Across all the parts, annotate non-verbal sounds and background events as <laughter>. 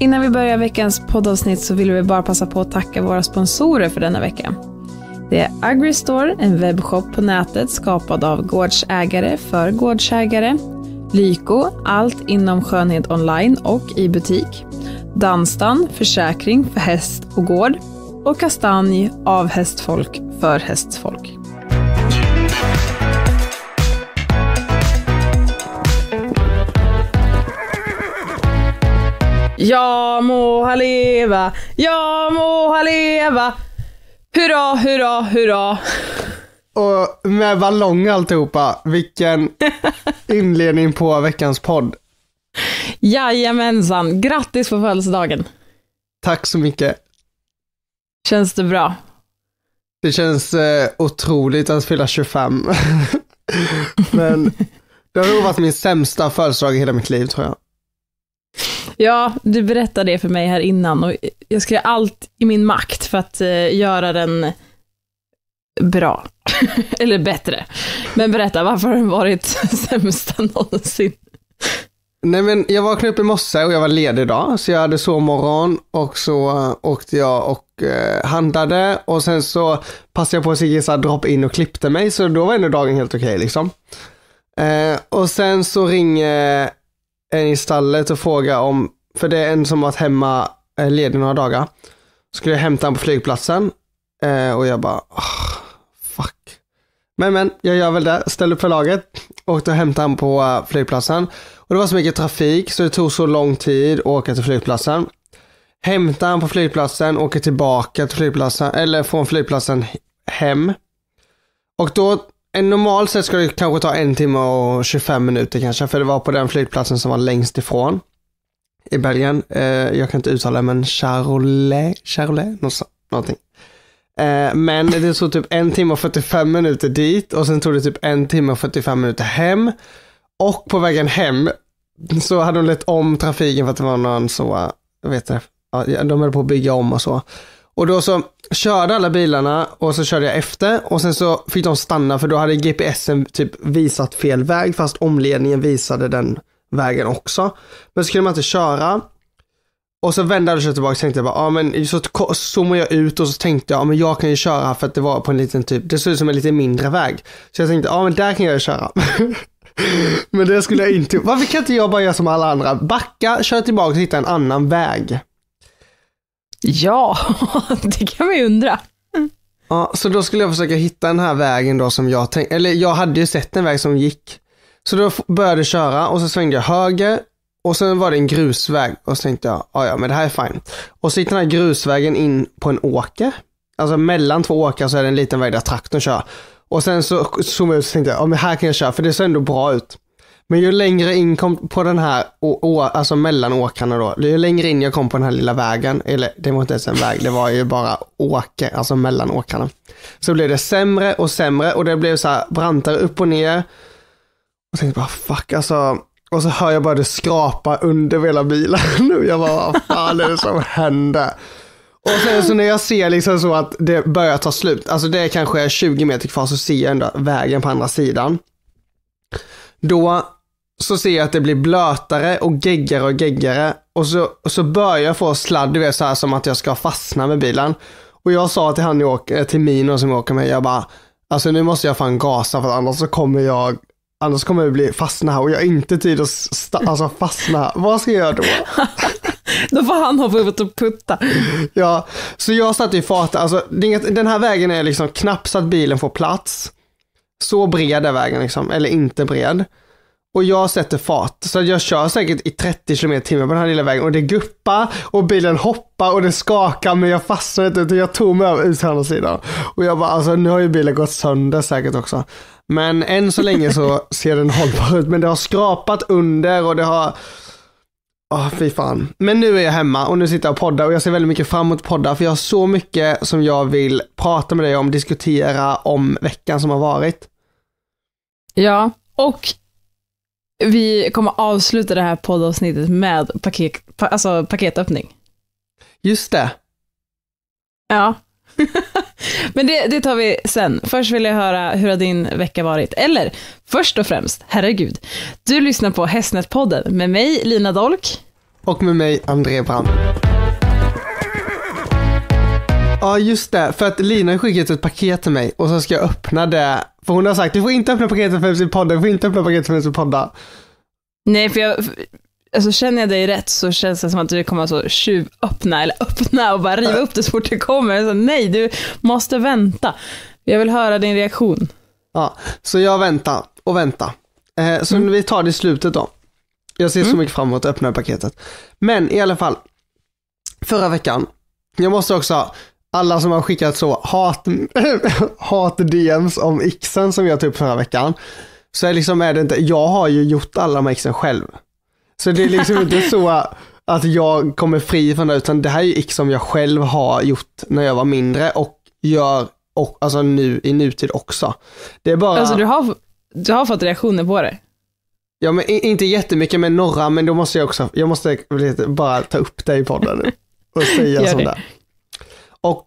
Innan vi börjar veckans poddavsnitt så vill vi bara passa på att tacka våra sponsorer för denna vecka. Det är Agristore, en webbshop på nätet skapad av gårdsägare för gårdsägare. Lyko, allt inom skönhet online och i butik. Danstan, försäkring för häst och gård. Och Kastanj, av hästfolk för hästfolk. Ja må han leva, ja må han leva. Hurra, hurra, hurra. Och med ballong alltihopa, vilken <laughs> inledning på veckans podd. Jajamensan, grattis på födelsedagen. Tack så mycket. Känns det bra? Det känns eh, otroligt att fylla 25. <laughs> Men det har nog varit min sämsta födelsedag i hela mitt liv tror jag. Ja, du berättade det för mig här innan och jag ska göra allt i min makt för att eh, göra den bra. <laughs> Eller bättre. Men berätta, varför har den varit <laughs> sämsta någonsin? Nej men jag vaknade upp i morse och jag var ledig idag, så jag hade sovmorgon och så eh, åkte jag och eh, handlade och sen så passade jag på att Sigge drop in och klippte mig, så då var ändå dagen helt okej okay, liksom. Eh, och sen så ringer en i stallet och frågar om för det är en som varit hemma eh, ledig några dagar. Skulle jag hämta honom på flygplatsen eh, och jag bara, oh, fuck. Men men, jag gör väl det. Ställer upp för laget. Åkte och hämtade honom på eh, flygplatsen. Och det var så mycket trafik så det tog så lång tid att åka till flygplatsen. Hämtar han på flygplatsen, åker tillbaka till flygplatsen, eller från flygplatsen hem. Och då, en normalt sett ska det kanske ta en timme och 25 minuter kanske, för det var på den flygplatsen som var längst ifrån i Belgien. Eh, jag kan inte uttala men Charolais, Charolais, någonting. Eh, men det tog typ en timme och 45 minuter dit och sen tog det typ en timme och 45 minuter hem. Och på vägen hem så hade de lett om trafiken för att det var någon så, jag vet inte, ja, de höll på att bygga om och så. Och då så körde alla bilarna och så körde jag efter och sen så fick de stanna för då hade GPSen typ visat fel väg fast omledningen visade den vägen också. Men så kunde man inte köra. Och så vände jag sig tillbaka och tänkte jag bara, ja men så zoomade jag ut och så tänkte jag, ja men jag kan ju köra för att det var på en liten typ, det ser ut som en lite mindre väg. Så jag tänkte, ja men där kan jag ju köra. <laughs> men det skulle jag inte, varför kan inte jag bara göra som alla andra? Backa, köra tillbaka och hitta en annan väg. Ja, <laughs> det kan man ju undra. Ja, så då skulle jag försöka hitta den här vägen då som jag tänkte, eller jag hade ju sett en väg som gick. Så då började jag köra och så svängde jag höger och sen var det en grusväg och så tänkte jag, ja ja men det här är fine. Och så gick den här grusvägen in på en åker. Alltså mellan två åkrar så är det en liten väg där traktorn kör. Och sen så zoomade jag ut och tänkte, ja men här kan jag köra för det ser ändå bra ut. Men ju längre in kom på den här, alltså mellan åkrarna då, ju längre in jag kom på den här lilla vägen, eller det var inte ens en väg, det var ju bara åker, alltså mellan åkrarna. Så blev det sämre och sämre och det blev så här brantare upp och ner. Och tänkte bara fuck alltså. Och så hör jag bara det skrapa under hela bilen. <laughs> nu jag bara vad fan är det som händer? Och sen så när jag ser liksom så att det börjar ta slut, alltså det är kanske 20 meter kvar så ser jag ändå vägen på andra sidan. Då så ser jag att det blir blötare och geggare och geggare och så, och så börjar jag få sladd, du vet så här som att jag ska fastna med bilen. Och jag sa till han till Mino som jag åker med, jag bara, alltså nu måste jag fan gasa för annars så kommer jag Annars kommer vi bli fastna här och jag har inte tid att sta- <laughs> alltså fastna. Vad ska jag göra då? <laughs> då får han hoppa ut och putta. Ja, så jag satt i farten. Alltså, den här vägen är liksom knappt så att bilen får plats. Så bred är vägen liksom, eller inte bred och jag sätter fart. Så jag kör säkert i 30 km h på den här lilla vägen och det guppar och bilen hoppar och det skakar men jag fastnar inte utan jag tog mig över ut till andra sidan. Och jag bara alltså nu har ju bilen gått sönder säkert också. Men än så länge så <laughs> ser den hållbar ut men det har skrapat under och det har Åh, oh, fy fan. Men nu är jag hemma och nu sitter jag och poddar och jag ser väldigt mycket fram emot poddar för jag har så mycket som jag vill prata med dig om, diskutera om veckan som har varit. Ja, och vi kommer avsluta det här poddavsnittet med paket, pa, alltså paketöppning. Just det. Ja. <laughs> Men det, det, tar vi sen. Först vill jag höra hur har din vecka varit? Eller först och främst, herregud, du lyssnar på Hästnätpodden med mig Lina Dolk. Och med mig André Brandt. Ja, just det. För att Lina har skickat ett paket till mig och så ska jag öppna det. För hon har sagt, du får inte öppna paketet förrän vi poddar, du får inte öppna paketet förrän vi poddar. Nej, för jag, alltså känner jag dig rätt så känns det som att du kommer så tjuvöppna, eller öppna och bara riva upp det så fort det kommer. Så, nej, du måste vänta. Jag vill höra din reaktion. Ja, så jag väntar och väntar. Eh, så mm. vi tar det i slutet då. Jag ser mm. så mycket fram emot att öppna paketet. Men i alla fall, förra veckan, jag måste också alla som har skickat så hat, <laughs> hat DMs om Xen som jag tog upp förra veckan. Så är, liksom, är det inte, jag har ju gjort alla de här Xen själv. Så det är liksom inte så att jag kommer fri från det, utan det här är ju X som jag själv har gjort när jag var mindre och gör och, alltså nu i nutid också. Det är bara... Alltså du har, du har fått reaktioner på det? Ja men inte jättemycket med några, men då måste jag också, jag måste bara ta upp det i podden och säga sånt där. Och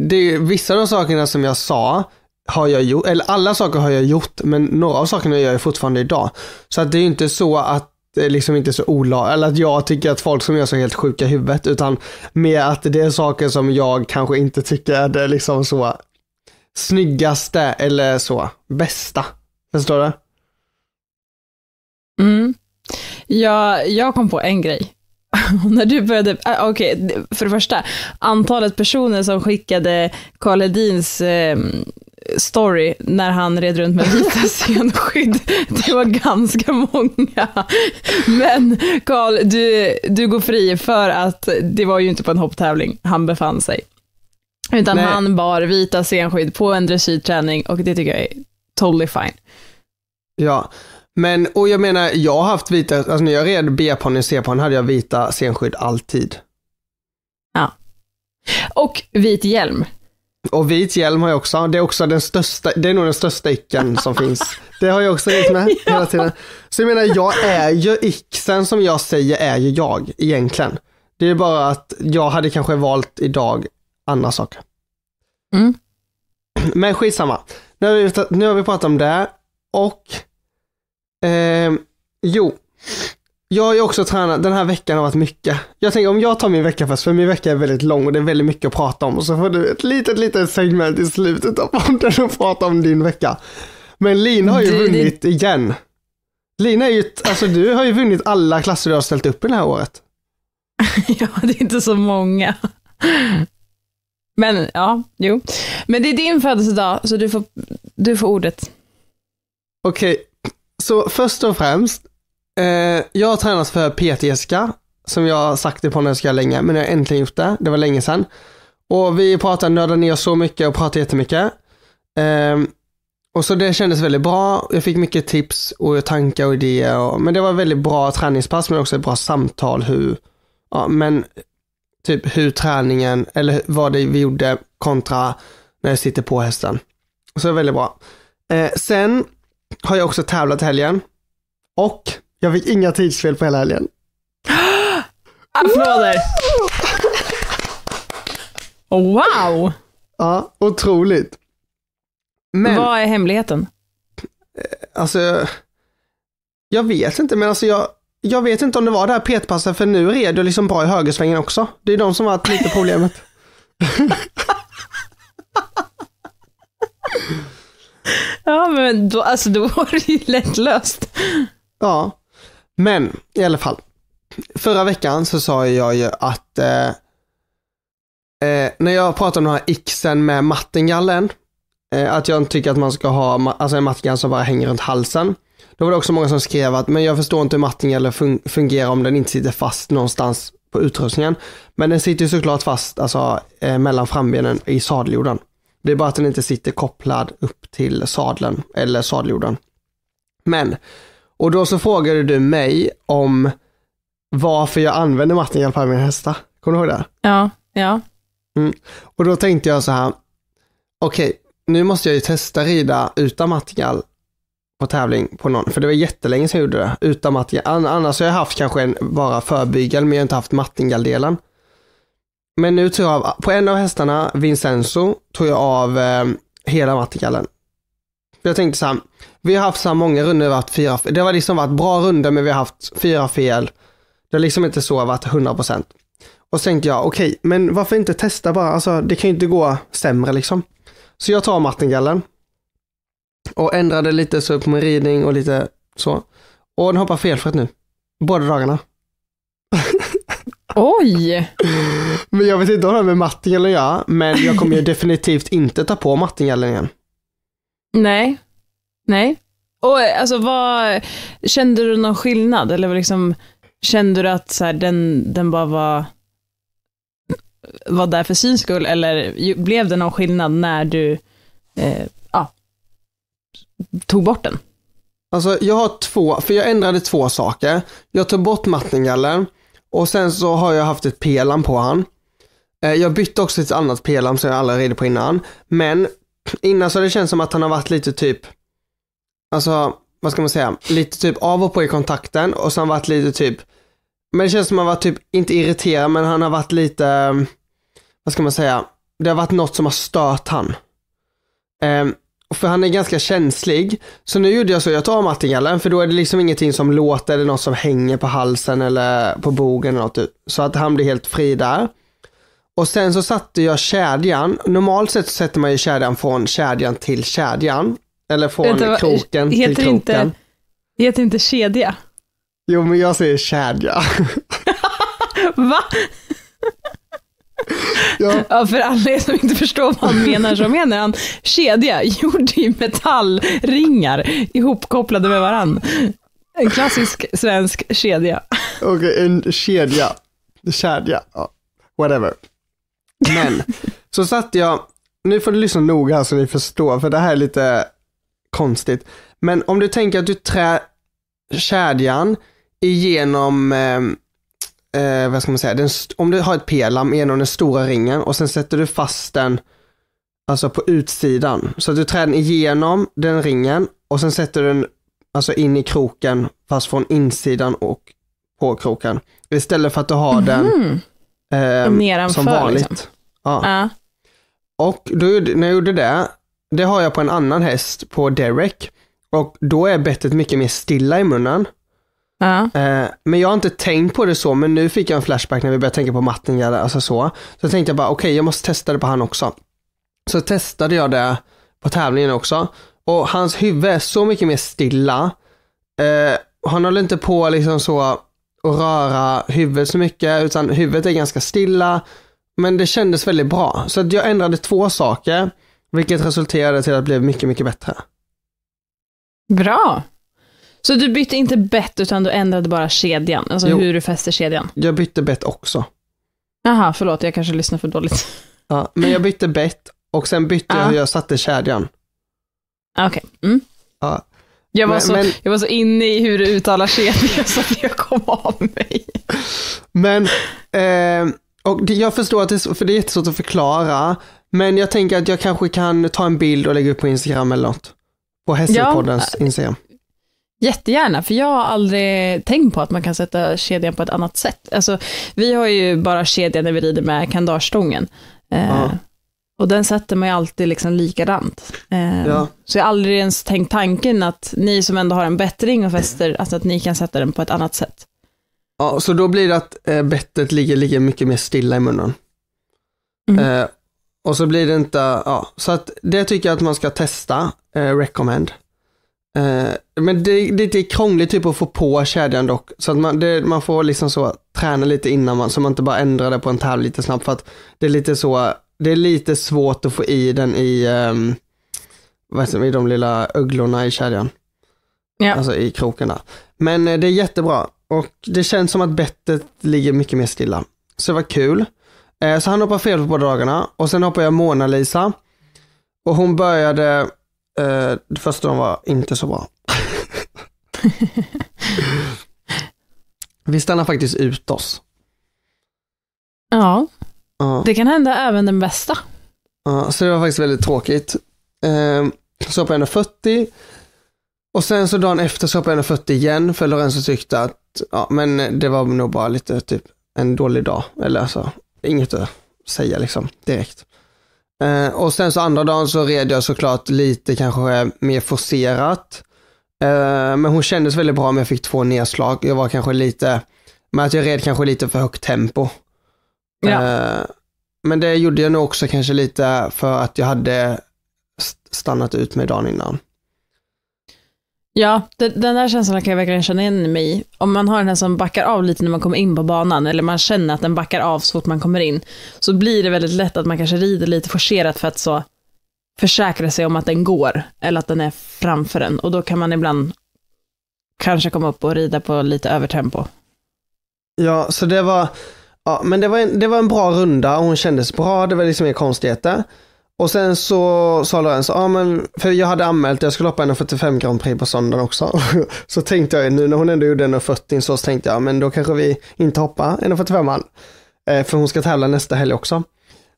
det är vissa av de sakerna som jag sa har jag gjort, eller alla saker har jag gjort, men några av sakerna gör jag fortfarande idag. Så att det är ju inte så att det liksom inte är så olagligt, eller att jag tycker att folk som gör så helt sjuka i huvudet, utan mer att det är saker som jag kanske inte tycker är det liksom så snyggaste eller så bästa. Förstår du? Mm. Ja, jag kom på en grej <laughs> när du började, ah, okej, okay, för det första, antalet personer som skickade Karl Hedins eh, story när han red runt med vita <laughs> scenskydd. Det var ganska många. <laughs> Men Karl, du, du går fri för att det var ju inte på en hopptävling han befann sig. Utan Nej. han bar vita scenskydd på en dressyrträning och det tycker jag är totally fine. Ja, men, och jag menar, jag har haft vita, alltså när jag red B-ponny och C-ponny hade jag vita senskydd alltid. Ja. Och vit hjälm. Och vit hjälm har jag också. Det är också den största, det är nog den största icken som finns. Det har jag också ringt med <laughs> ja. hela tiden. Så jag menar, jag är ju icksen som jag säger är ju jag egentligen. Det är bara att jag hade kanske valt idag andra saker. Mm. Men skitsamma. Nu har, vi, nu har vi pratat om det och Eh, jo, jag har ju också tränat, den här veckan har varit mycket. Jag tänker om jag tar min vecka först, för min vecka är väldigt lång och det är väldigt mycket att prata om. Så får du ett litet, litet segment i slutet av podden och prata om din vecka. Men Lina har ju du, vunnit det... igen. Lina är ju, alltså du har ju vunnit alla klasser du har ställt upp i det här året. <laughs> ja, det är inte så många. Men ja, jo. Men det är din födelsedag, så du får, du får ordet. Okej, så först och främst, eh, jag tränat för PT-Jessica, som jag har sagt det på när jag ska länge, men jag har äntligen gjort det. Det var länge sedan. Och vi pratade, nördade ner så mycket och pratade jättemycket. Eh, och så det kändes väldigt bra. Jag fick mycket tips och tankar och idéer. Och, men det var väldigt bra träningspass men också ett bra samtal hur, ja men typ hur träningen eller vad det vi gjorde kontra när jag sitter på hästen. Så det var väldigt bra. Eh, sen har jag också tävlat helgen. Och jag fick inga tidsfel på hela helgen. <gasps> Applåder! Wow! Ja, otroligt. Men, Vad är hemligheten? Eh, alltså, jag vet inte, men alltså jag, jag vet inte om det var det här petpasset, för nu red du liksom bra i högersvängen också. Det är de som har varit lite problemet. <laughs> Ja, men då, alltså, då var det ju lättlöst. Ja, men i alla fall. Förra veckan så sa jag ju att eh, eh, när jag pratade om den här xen med mattingallen, eh, att jag inte tycker att man ska ha alltså en mattingall som bara hänger runt halsen. Då var det också många som skrev att, men jag förstår inte hur mattingallen fun fungerar om den inte sitter fast någonstans på utrustningen. Men den sitter ju såklart fast alltså, eh, mellan frambenen i sadelgjorden. Det är bara att den inte sitter kopplad upp till sadeln eller sadeljorden. Men, och då så frågade du mig om varför jag använder mattenhjälp på mina hästar. Kommer du ihåg det? Ja. ja. Mm. Och då tänkte jag så här, okej, okay, nu måste jag ju testa rida utan mattingall på tävling på någon, för det var jättelänge sedan jag gjorde det, utan mattingall. Annars har jag haft kanske en, bara förbygel, men jag har inte haft mattingalldelen. Men nu tog jag av, på en av hästarna, Vincenzo, tog jag av eh, hela vattenkallen. Jag tänkte så här, vi har haft så här många runder varit fyra, det har liksom varit bra runder men vi har haft fyra fel. Det har liksom inte så varit 100%. Och så tänkte jag, okej, okay, men varför inte testa bara, alltså det kan ju inte gå sämre liksom. Så jag tar martingallen och ändrade lite så på min ridning och lite så. Och den hoppar felfritt nu, båda dagarna. Oj! Men jag vet inte om det har med mattinghjälmen att göra, men jag kommer ju <laughs> definitivt inte ta på mattinghjälmen igen. Nej. Nej. Och eh, alltså vad, kände du någon skillnad? Eller liksom, kände du att så här, den, den bara var, var där för syns skull? Eller blev det någon skillnad när du eh, ah, tog bort den? Alltså jag har två, för jag ändrade två saker. Jag tog bort mattinghjälmen och sen så har jag haft ett pelam på han. Eh, jag bytte också ett annat pelam som jag aldrig ridit på innan. Men <clears throat> innan så har det känts som att han har varit lite typ, alltså vad ska man säga, lite typ av och på i kontakten och så har han varit lite typ, men det känns som att han varit typ, inte irriterad men han har varit lite, eh, vad ska man säga, det har varit något som har stört han. Ehm, för han är ganska känslig. Så nu gjorde jag så, jag tar av mattingallen för då är det liksom ingenting som låter eller något som hänger på halsen eller på bogen eller något. Typ. Så att han blir helt fri där. Och sen så satte jag kedjan. Normalt sett så sätter man ju kedjan från kedjan till kedjan. Eller från Vänta, kroken till kroken. Inte, heter inte kedja? Jo, men jag säger kedja. <laughs> Va? <laughs> Ja. ja. för alla er som inte förstår vad han menar så menar han kedja gjord i metallringar ihopkopplade med varann. En klassisk svensk kedja. Okej, okay, en kedja. Kedja, ja. whatever. Men, så satt jag, nu får du lyssna noga så ni förstår, för det här är lite konstigt. Men om du tänker att du trär kedjan igenom eh, eh, vad ska man säga, den, om du har ett pelam genom den stora ringen och sen sätter du fast den alltså på utsidan. Så att du trär den igenom den ringen och sen sätter du den alltså in i kroken fast från insidan och på kroken. Istället för att du har mm den eh, som vanligt. Liksom. Ja. Uh. Och då, när jag gjorde det, det har jag på en annan häst på Derek och då är bettet mycket mer stilla i munnen. Ja. Eh, men jag har inte tänkt på det så, men nu fick jag en flashback när vi började tänka på Mattingar, alltså så. Så tänkte jag bara, okej, okay, jag måste testa det på han också. Så testade jag det på tävlingen också. Och hans huvud är så mycket mer stilla. Eh, han håller inte på liksom så att röra huvudet så mycket, utan huvudet är ganska stilla. Men det kändes väldigt bra. Så jag ändrade två saker, vilket resulterade till att det blev mycket, mycket bättre. Bra. Så du bytte inte bett, utan du ändrade bara kedjan, alltså Jo. hur du fäster kedjan? Jag bytte bett också. Jaha, förlåt, jag kanske lyssnar för dåligt. Ja, men jag bytte bett och sen bytte jag hur jag satte kedjan. Ah, Okej. Mm. Ja. Jag, var Men- så, jag var så inne i hur du uttalar kedjan <laughs> så att jag kom av mig. Men, eh, och det, jag förstår att det, är för det är jättesvårt att förklara, men jag tänker att jag kanske kan ta en bild och lägga upp på Instagram eller något. På Hässelpoddens Instagram. Jättegärna, för jag har aldrig tänkt på att man kan sätta kedjan på ett annat sätt. Alltså, vi har ju bara kedjan när vi rider med kandarstången. Eh, ah. Och den sätter man ju alltid liksom likadant. Eh, ja. Så jag har aldrig ens tänkt tanken att ni som ändå har en bättring och fäster, alltså att ni kan sätta den på ett annat sätt. Ja, så då blir det att eh, bettet ligger, ligger mycket mer stilla i munnen. Mm. Eh, och så blir det inte, ja, så att det tycker jag att man ska testa, eh, recommend. Eh, men det, det, det, är krångligt typ att få på kedjan dock. Så att man, det, man får liksom så träna lite innan man, så man inte bara ändrar det på en tavla lite snabbt. För att det är lite så, det är lite svårt att få i den i, um, vad heter det, i de lilla öglorna i kedjan. Ja. Alltså i kroken där. Men eh, det är jättebra och det känns som att bettet ligger mycket mer stilla. Så det var kul. Eh, så han hoppar fel på båda dagarna och sen hoppar jag Mona-Lisa. Och hon började Eh, det första de var inte så bra. <laughs> Vi stannar faktiskt ut oss. Ja, ja. det kan hända även den bästa. Ja, så det var faktiskt väldigt tråkigt. Eh, så på 1,40 och sen så dagen efter så på 1,40 igen för Lorenzo tyckte att ja, men det var nog bara lite typ en dålig dag. Eller alltså, inget att säga liksom direkt. Eh, och sen så andra dagen så red jag såklart lite kanske mer forcerat. Eh, men hon kändes väldigt bra men jag fick två nedslag. Jag var kanske lite, men att jag red kanske lite för högt tempo. Ja. Eh, men det gjorde jag nog också kanske lite för att jag hade stannat ut med dagen innan. Ja, den där känslan kan jag verkligen känna igen mig i. Om man har den här som backar av lite när man kommer in på banan, eller man känner att den backar av så fort man kommer in, så blir det väldigt lätt att man kanske rider lite forcerat för att så försäkra sig om att den går, eller att den är framför en. Och då kan man ibland kanske komma upp och rida på lite övertempo. Ja, så det var, ja, men det var, en, det var en bra runda, hon kändes bra, det var liksom inga konstigheter. Och sen så sa Lorenzo, ja men, för jag hade anmält jag skulle hoppa 1,45 Grand Prix på söndagen också. <laughs> så tänkte jag, nu när hon ändå gjorde 1,40 så, tänkte jag, men då kanske vi inte hoppar 1,45an. Eh, för hon ska tävla nästa helg också.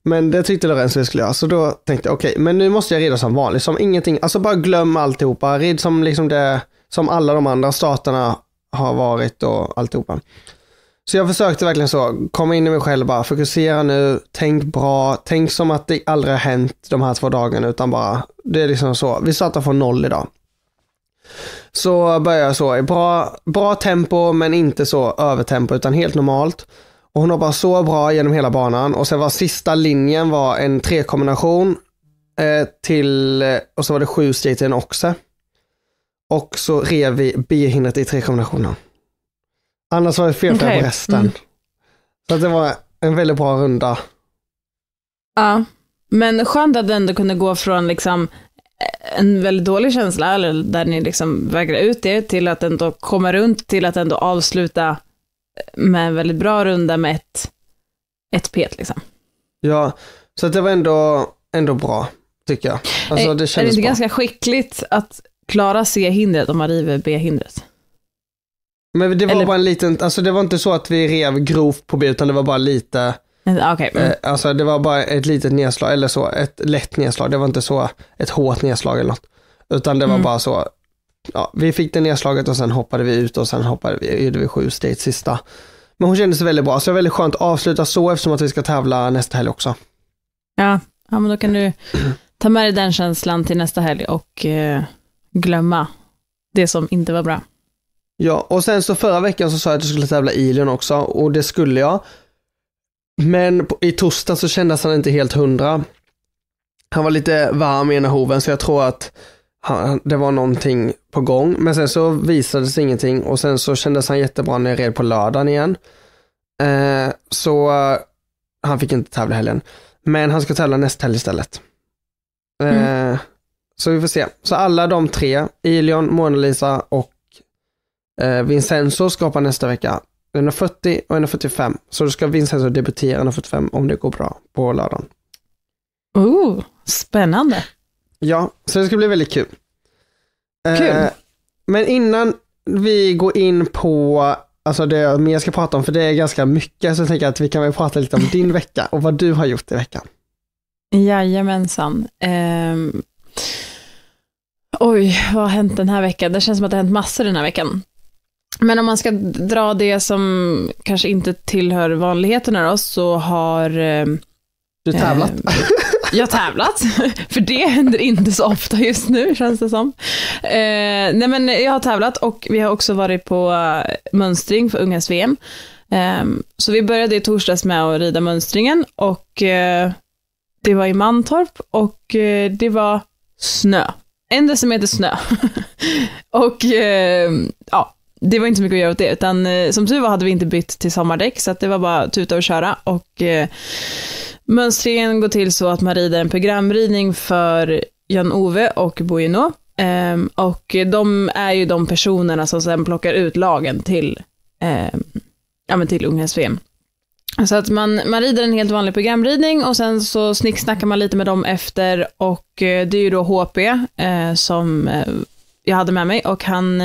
Men det tyckte Lorenzo vi skulle göra, så då tänkte jag, okej, okay, men nu måste jag rida som vanligt, som ingenting, alltså bara glöm alltihopa, rid som liksom det, som alla de andra staterna har varit och alltihopa. Så jag försökte verkligen så, komma in i mig själv bara, fokusera nu, tänk bra, tänk som att det aldrig har hänt de här två dagarna utan bara, det är liksom så, vi startar från noll idag. Så börjar jag så i bra, bra tempo men inte så övertempo utan helt normalt. Och hon hoppar så bra genom hela banan och sen var sista linjen var en trekombination eh, till, eh, och så var det sju steg till en oxe. Och så rev vi b-hindret i trekombinationen. Annars var det fel okay. på resten. Mm. Så det var en väldigt bra runda. Ja, men skönt att det ändå kunde gå från liksom eh, en väldigt dålig känsla, eller där ni liksom vägrar ut det, till att ändå komma runt, till att ändå avsluta med en väldigt bra runda med ett, ett pet liksom. Ja, så det var ändå, ändå bra, tycker jag. Alltså, eh, det är, är det inte bra. ganska skickligt att Klara C hindret om man river B hindret? Men det var Eller... bara en liten, alltså det var inte så att vi rev grovt på bild utan det var bara lite Okay. Mm. mm. Eh, alltså det var bara ett litet nedslag, eller så, ett lätt nedslag. Det var inte så ett hårt nedslag eller något. Utan det var mm. bara så, ja, vi fick det nedslaget och sen hoppade vi ut och sen hoppade vi, gjorde vi sju steg sista. Men hon kändes väldigt bra, så det var väldigt skönt att avsluta så eftersom att vi ska tävla nästa helg också. Ja, ja men då kan du <clears throat> ta med dig den känslan till nästa helg och eh, glömma det som inte var bra. Ja, och sen så förra veckan så sa jag att jag skulle tävla i Leon också och det skulle jag. Men på, i torsdag så kändes han inte helt hundra. Han var lite varm i ena hoven så jag tror att han, det var någonting på gång. Men sen så visades ingenting och sen så kändes han jättebra när jag red på lördagen igen. Eh, så eh, han fick inte tävla helgen. Men han ska tävla nästa helg istället. Mm. Eh, mm. Så vi får se. Så alla de tre, Ilion, Mona Lisa och Eh, Vincenzo skapar nästa vecka 140 och 145. Så då ska Vincenzo debutera 145 om det går bra på lördagen. Oh, spännande. Ja, så det ska bli väldigt kul. Eh, kul. Eh, men innan vi går in på alltså det mer jag ska prata om, för det är ganska mycket, så jag tänker att vi kan väl prata lite om din vecka och vad du har gjort i veckan. Jajamensan. Um, oj, vad har hänt den här veckan? Det känns som att det har hänt massor den här veckan. Men om man ska dra det som kanske inte tillhör vanligheterna då, så har... Eh, du tävlat? Eh, jag tävlat, <laughs> för det händer inte så ofta just nu känns det som. Eh, nej men jag har tävlat och vi har också varit på eh, mönstring för ungas VM. Eh, så vi började i torsdags med att rida mönstringen och eh, det var i Mantorp och eh, det var snö. En decimeter snö. <laughs> och ja, det var inte så mycket att göra åt det, utan eh, som tur var hade vi inte bytt till sommardäck, så att det var bara tuta och köra. Och eh, mönstringen går till så att man rider en programridning för Jan-Ove och Bojino. Eh, och de är ju de personerna som sen plockar ut lagen till, eh, ja, men till unghäst-VM. Så att man, man rider en helt vanlig programridning och sen så snicksnackar man lite med dem efter och eh, det är ju då HP eh, som jag hade med mig och han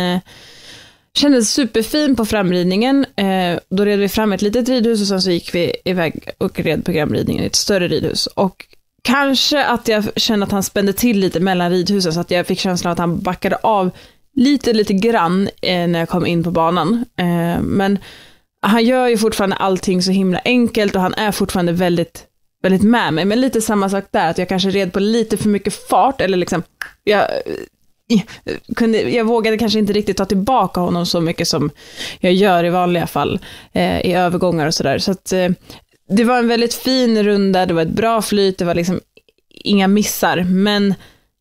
Kändes superfin på framridningen. Eh, då red vi fram ett litet ridhus och sen så gick vi iväg och red programridningen i ett större ridhus. Och kanske att jag kände att han spände till lite mellan ridhusen så att jag fick känslan att han backade av lite, lite grann eh, när jag kom in på banan. Eh, men han gör ju fortfarande allting så himla enkelt och han är fortfarande väldigt, väldigt med mig. Men lite samma sak där, att jag kanske red på lite för mycket fart eller liksom, jag kunde, jag vågade kanske inte riktigt ta tillbaka honom så mycket som jag gör i vanliga fall eh, i övergångar och sådär. Så att eh, det var en väldigt fin runda, det var ett bra flyt, det var liksom inga missar, men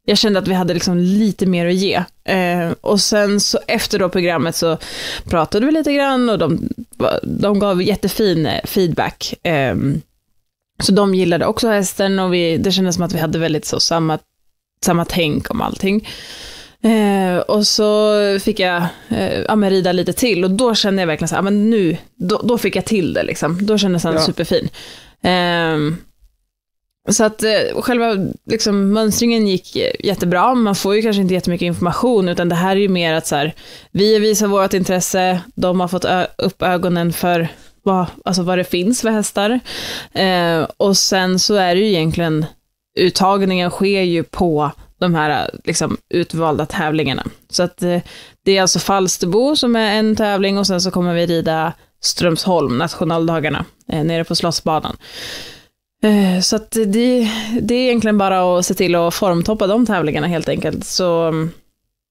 jag kände att vi hade liksom lite mer att ge. Eh, och sen så efter då programmet så pratade vi lite grann och de, de gav jättefin eh, feedback. Ehm, så de gillade också hästen och vi, det kändes som att vi hade väldigt så samma, samma tänk om allting. Eh, och så fick jag eh, ja, rida lite till och då kände jag verkligen så här, men nu, då, då fick jag till det liksom. Då kändes han ja. superfin. Eh, så att eh, själva liksom, mönstringen gick eh, jättebra, man får ju kanske inte jättemycket information, utan det här är ju mer att så här, vi visar vårt intresse, de har fått upp ögonen för vad, alltså vad det finns för hästar. Eh, och sen så är det ju egentligen, uttagningen sker ju på de här äh, liksom, utvalda tävlingarna. Så att äh, det är alltså Falsterbo som är en tävling och sen så kommer vi rida Strömsholm, nationaldagarna, äh, nere på Slottsbanan. Så att det, det är egentligen bara att se till att formtoppa de tävlingarna helt enkelt. Så mm,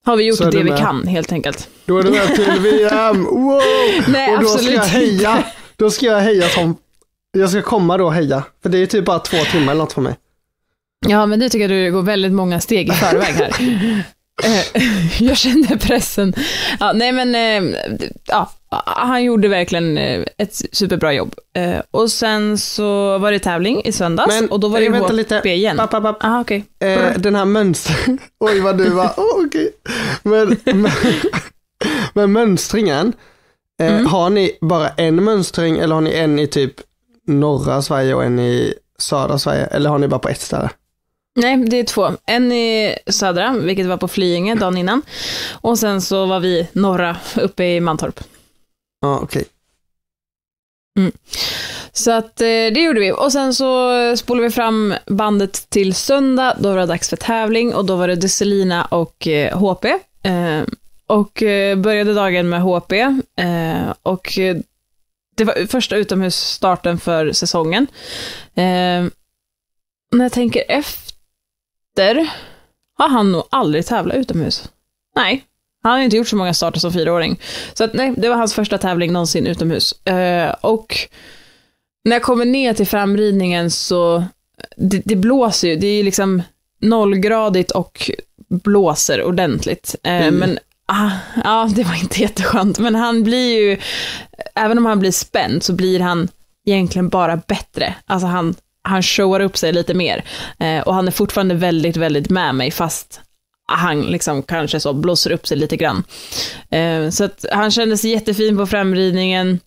har vi gjort det, det vi kan helt enkelt. Då är du med till <laughs> VM, wow! Nej, och då absolut. ska jag heja, då ska jag heja som, jag ska komma då och heja. För det är typ bara två timmar eller något för mig. Ja, men det tycker jag du går väldigt många steg i förväg här. <laughs> Eh, <laughs> jag kände pressen. Ja, nej men, eh, ja, han gjorde verkligen eh, ett superbra jobb. Och sen så var det tävling i söndags men, och då var det vänta HP lite. igen. Papp, papp, papp. Aha, okay. eh, den här mönstringen, <laughs> oj vad du var, oh, okej. Okay. Men, men, men, mönstringen, eh, mm. har ni bara en mönstring eller har ni en i typ norra Sverige och en i södra Sverige? Eller har ni bara på ett ställe? Nej, det är två. En i södra, vilket var på Flyinge dagen innan. Och sen så var vi norra, uppe i Mantorp. Ja, ah, okej. Okay. Mm. Så att eh, det gjorde vi. Och sen så spolade vi fram bandet till söndag, då var det dags för tävling och då var det Deselina och HP. Eh, eh, och började dagen med HP. och det var första utomhusstarten för säsongen. när jag tänker efter Petter har han nog aldrig tävlat utomhus. Nej, han har inte gjort så många starter som fyraåring. Så att, nej, det var hans första tävling någonsin utomhus. Eh, och när jag kommer ner till framridningen så, det, det blåser ju, det är ju liksom nollgradigt och blåser ordentligt. Eh, mm. Men Ah, ja, det var inte jätteskönt, men han blir ju, även om han blir spänd så blir han egentligen bara bättre. Alltså han han showar upp sig lite mer. Eh, och han är fortfarande väldigt, väldigt med mig, fast han liksom kanske så blåser upp sig lite grann. Eh, så att han kändes jättefin på framridningen.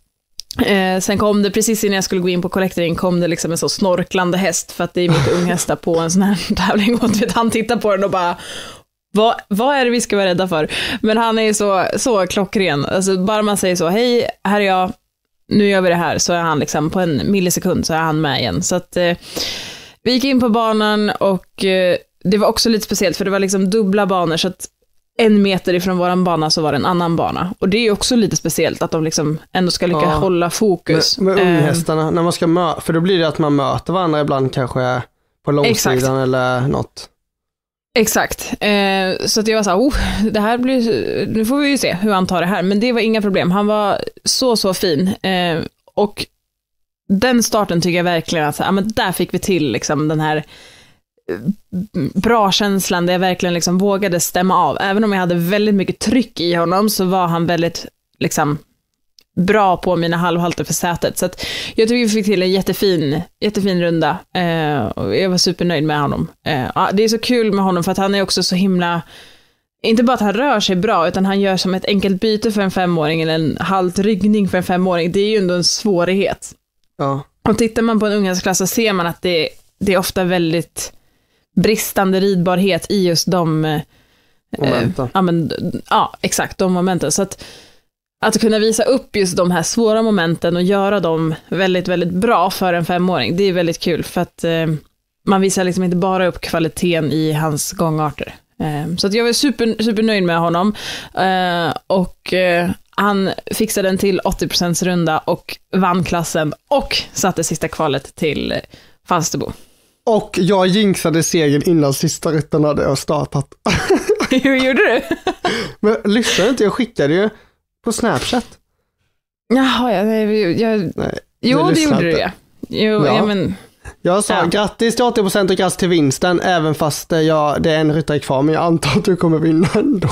Eh, sen kom det, precis innan jag skulle gå in på kollektoring, kom det liksom en så snorklande häst, för att det är mitt <laughs> unghästa på en sån här <laughs> tävling. Och vet, han tittar på den och bara, vad, vad är det vi ska vara rädda för? Men han är ju så, så klockren. Alltså, bara man säger så, hej, här är jag, nu gör vi det här, så är han liksom på en millisekund så är han med igen. Så att eh, vi gick in på banan och eh, det var också lite speciellt för det var liksom dubbla banor så att en meter ifrån våran bana så var det en annan bana. Och det är också lite speciellt att de liksom ändå ska lyckas ja. hålla fokus. Med, med eh, unghästarna, eh. när man ska möta, för då blir det att man möter varandra ibland kanske på långsidan Exakt. eller något. Exakt. Eh, så att jag var så här, oh, det här blir, nu får vi ju se hur han tar det här. Men det var inga problem. Han var så, så fin. Eh, och den starten tycker jag verkligen att, ja men där fick vi till liksom den här eh, bra känslan där jag verkligen liksom vågade stämma av. Även om jag hade väldigt mycket tryck i honom så var han väldigt liksom bra på mina halvhalter för sätet. Så att jag tycker vi fick till en jättefin, jättefin runda. Eh, och jag var supernöjd med honom. Eh, det är så kul med honom för att han är också så himla, inte bara att han rör sig bra, utan han gör som ett enkelt byte för en femåring eller en halt ryggning för en femåring. Det är ju ändå en svårighet. Ja. Och tittar man på en ungdomsklass så ser man att det, det är ofta väldigt bristande ridbarhet i just de eh, Momenten. Eh, ja, men, ja, exakt, de momenten. Så att, att kunna visa upp just de här svåra momenten och göra dem väldigt, väldigt bra för en femåring, det är väldigt kul för att eh, man visar liksom inte bara upp kvaliteten i hans gångarter. Eh, så att jag var super, supernöjd med honom eh, och eh, han fixade en till 80 runda och vann klassen och satte sista kvalet till Falsterbo. Och jag jinxade segern innan sista ryttaren hade jag startat. <laughs> Hur gjorde du? Men lyssnade inte, jag skickade ju på Snapchat. Jaha, jag... jag, Nej, jo, det gjorde du ja. Jo, ja. ja men... Jag sa ja. grattis till 80% och grattis till vinsten, även fast eh, jag, det är en ryttare kvar, men jag antar att du kommer vinna ändå.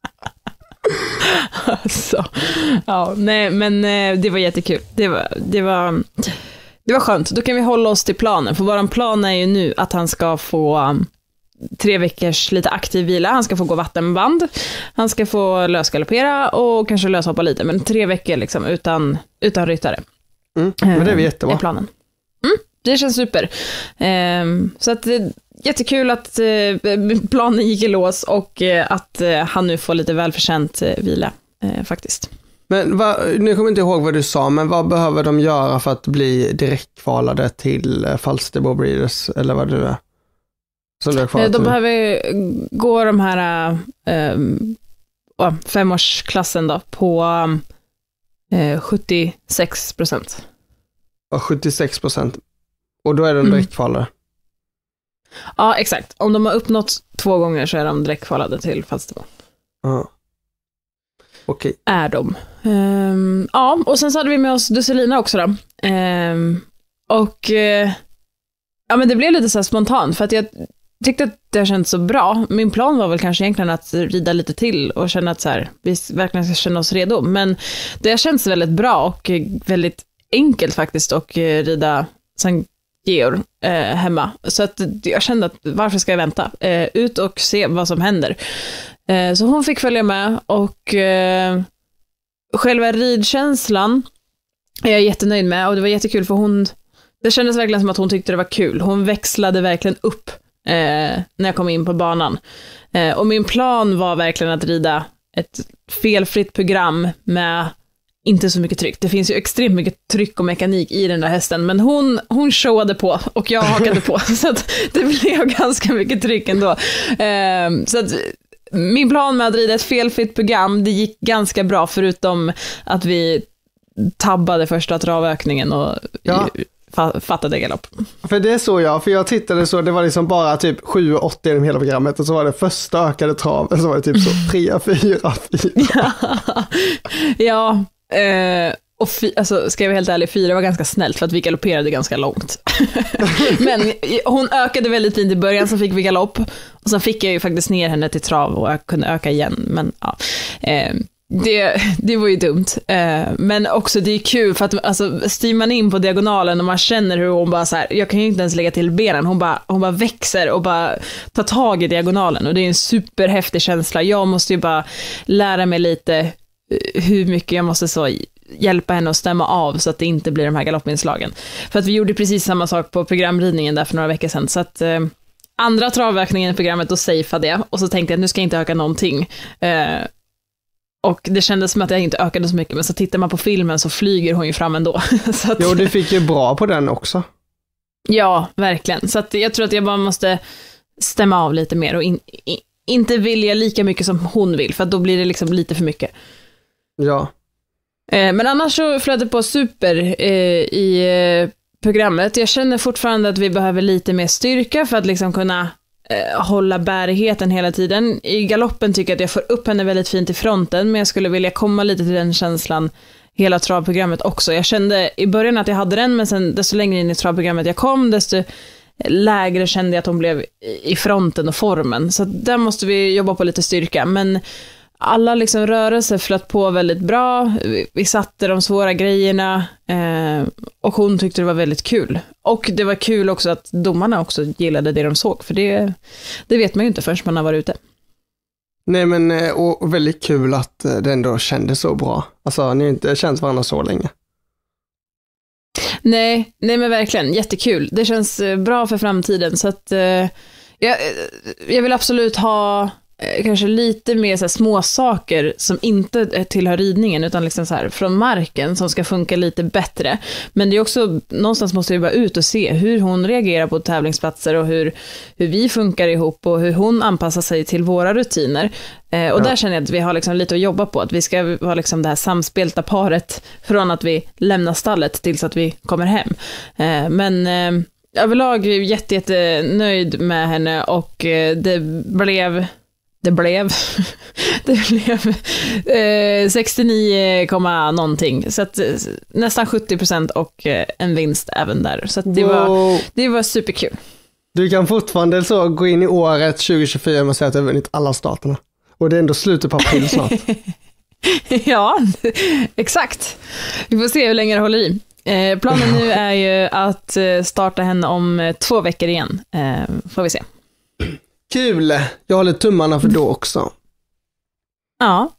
<laughs> alltså, ja, nej men eh, det var jättekul. Det var, det var, det var skönt. Då kan vi hålla oss till planen, för vår plan är ju nu att han ska få tre veckors lite aktiv vila. Han ska få gå vattenband, han ska få lösgaloppera och kanske löshoppa lite, men tre veckor liksom utan, utan ryttare. Mm, men det är väl ehm, jättebra. Är planen. Mm, det känns super. Ehm, så att eh, jättekul att eh, planen gick i lås och eh, att han nu får lite välförtjänt vila faktiskt. Men vad, nu kommer jag inte ihåg vad du sa, men vad behöver de göra för att bli direktkvalade till Falsterbo Breeders eller vad det nu är? Som du har kvar? Eh, de behöver gå de här äh, femårsklassen då, på äh, eh, 76 procent. Ja, 76 procent. Och då är de direktkvalade? Mm. Ja, exakt. Om de har uppnått två gånger så är de direktkvalade till Falsterbo. Ja. Okej. Är de. Um, ja, och sen så hade vi med oss Dusselina också då. Um, och uh, ja, men det blev lite så spontant för att jag tyckte att det har känts så bra. Min plan var väl kanske egentligen att rida lite till och känna att så här, vi verkligen ska känna oss redo. Men det har känts väldigt bra och eh, väldigt enkelt faktiskt att eh, rida Sankt Georg eh, hemma. Så att jag kände att varför ska jag vänta? Eh, ut och se vad som händer. Eh, så hon fick följa med och eh, själva ridkänslan är jag jättenöjd med och det var jättekul för hon, det kändes verkligen som att hon tyckte det var kul. Hon växlade verkligen upp eh, när jag kom in på banan. Eh, och min plan var verkligen att rida ett felfritt program med inte så mycket tryck. Det finns ju extremt mycket tryck och mekanik i den där hästen, men hon, hon showade på och jag hakade på, <laughs> så det blev ganska mycket tryck ändå. Eh, så att, min plan med att rida ett felfritt program, det gick ganska bra, förutom att vi tabbade första travökningen och ja fattade galopp. För det såg jag, för jag tittade så, det var liksom bara typ 7-8 genom hela programmet och så var det första ökade traven så var det typ så 3-4. <laughs> ja, <laughs> ja eh, och fy, alltså, ska jag vara helt ärlig, 4 var ganska snällt för att vi galopperade ganska långt. <laughs> Men hon ökade väldigt fint i början, så fick vi galopp och sen fick jag ju faktiskt ner henne till trav och jag kunde öka igen. Men ja, eh, det, det var ju dumt. Eh, men också det är kul för att alltså, styr man in på diagonalen och man känner hur hon bara så här, jag kan ju inte ens lägga till benen, hon bara, hon bara växer och bara tar tag i diagonalen och det är en superhäftig känsla. Jag måste ju bara lära mig lite eh, hur mycket jag måste så hjälpa henne att stämma av så att det inte blir de här galoppinslagen. För att vi gjorde precis samma sak på programridningen där för några veckor sedan, så att eh, andra travräkningen i programmet, då safeade jag och så tänkte jag att nu ska jag inte öka någonting. Eh, och det kändes som att jag inte ökade så mycket, men så tittar man på filmen så flyger hon ju fram ändå. <laughs> så att... Jo, du fick ju bra på den också. Ja, verkligen. Så att jag tror att jag bara måste stämma av lite mer och in, in, inte vilja lika mycket som hon vill, för att då blir det liksom lite för mycket. Ja. Eh, men annars så flöt det på super eh, i eh, programmet. Jag känner fortfarande att vi behöver lite mer styrka för att liksom kunna eh, hålla bärigheten hela tiden. I galoppen tycker jag att jag får upp henne väldigt fint i fronten, men jag skulle vilja komma lite till den känslan hela travprogrammet också. Jag kände i början att jag hade den, men sen desto längre in i travprogrammet jag kom, desto lägre kände jag att hon blev i fronten och formen. Så där måste vi jobba på lite styrka, men alla liksom rörelser flöt på väldigt bra. Vi satte de svåra grejerna eh, och hon tyckte det var väldigt kul. Och det var kul också att domarna också gillade det de såg, för det, det vet man ju inte förrän man har varit ute. Nej men eh, och väldigt kul att eh, det ändå kändes så bra. Alltså ni har inte känt varandra så länge. Nej, nej men verkligen, jättekul. Det känns eh, bra för framtiden så att eh, jag, jag vill absolut ha Eh, kanske lite mer så här, små saker som inte eh, tillhör ridningen, utan liksom så här, från marken som ska funka lite bättre. Men det är också, någonstans måste vi bara ut och se hur hon reagerar på tävlingsplatser och hur, hur vi funkar ihop och hur hon anpassar sig till våra rutiner. Eh, och ja. där känner jag att vi har liksom lite att jobba på, att vi ska vara liksom det här samspelta paret från att vi lämnar stallet tills att vi kommer hem. Eh, men eh, överlag är jag jätte jättenöjd med henne och eh, det blev det blev, <laughs> det blev eh, 69, någonting. Så att, eh, nästan 70 procent och eh, en vinst även där. Så det, wow. var, det var superkul. Du kan fortfarande så gå in i året 2024 och säga att du har vunnit alla staterna. Och det är ändå slutet på april snart. <laughs> ja, exakt. Vi får se hur länge det håller i. Eh, planen nu är ju att eh, starta henne om två veckor igen. Eh, får vi se. Kul! Jag håller tummarna för då också. Ja.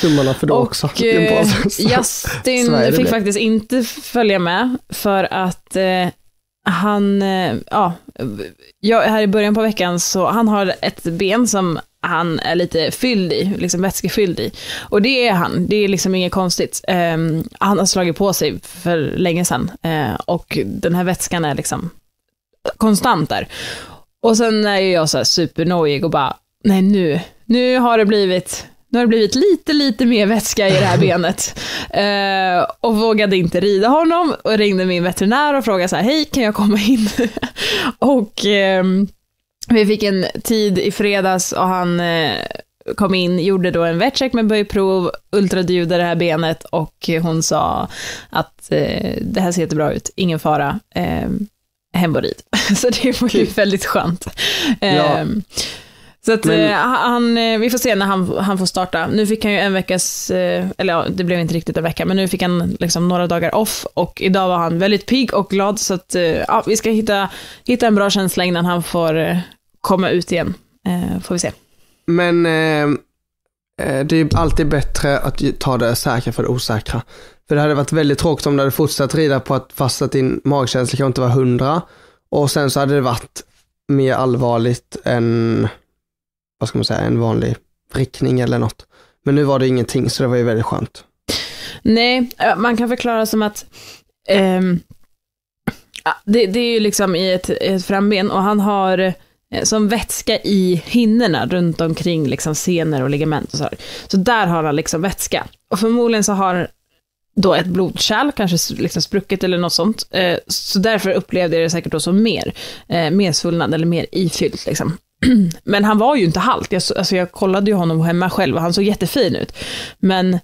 Tummarna för då och, också. Eh, Justin fick faktiskt inte följa med för att eh, han, eh, ja, jag, här i början på veckan så han har ett ben som han är lite fylld i, liksom vätskefylld i. Och det är han, det är liksom inget konstigt. Ehm, han har slagit på sig för länge sedan eh, och den här vätskan är liksom konstant där. Och sen är ju jag så här supernojig och bara, nej nu, nu har det blivit nu har det blivit lite, lite mer vätska i det här <laughs> benet. Eh, och vågade inte rida honom och ringde min veterinär och frågade så här, hej kan jag komma in? <laughs> och eh, vi fick en tid i fredags och han eh, kom in, gjorde då en vetcheck med böjprov, ultraljud det här benet och hon sa att eh, det här ser jättebra ut, ingen fara. Ehm, hemorrojd. <laughs> Så det var ju väldigt skönt. Ja. Ehm, så att Men... Eh, han, eh, vi får se när han, han får starta. Nu fick han ju en veckas, eh, eller ja, det blev inte riktigt en vecka, men nu fick han liksom några dagar off och idag var han väldigt pigg och glad så att ja, vi ska hitta, hitta en bra känsla innan han får komma ut igen. Får vi se. Men eh, det är alltid bättre att ta det säkra för det osäkra. För det hade varit väldigt tråkigt om du hade fortsatt rida på att fast att din magkänsla kanske inte var hundra och sen så hade det varit mer allvarligt än, vad ska man säga, en vanlig prickning eller något. Men nu var det ingenting så det var ju väldigt skönt. Nej, eh, man kan förklara som att um, det, det, är ju liksom i ett, ett framben och han har eh, som vätska i hinnorna runt omkring liksom senor och ligament och sådär. Så där har han liksom vätska. Och förmodligen så har då ett blodkärl, kanske liksom sprucket eller något sånt. Eh, så därför upplevde jag det säkert då som mer, eh, mer svullnad eller mer ifyllt liksom. <clears throat> Men han var ju inte halt, jag, alltså jag kollade ju honom hemma själv och han såg jättefin ut. Men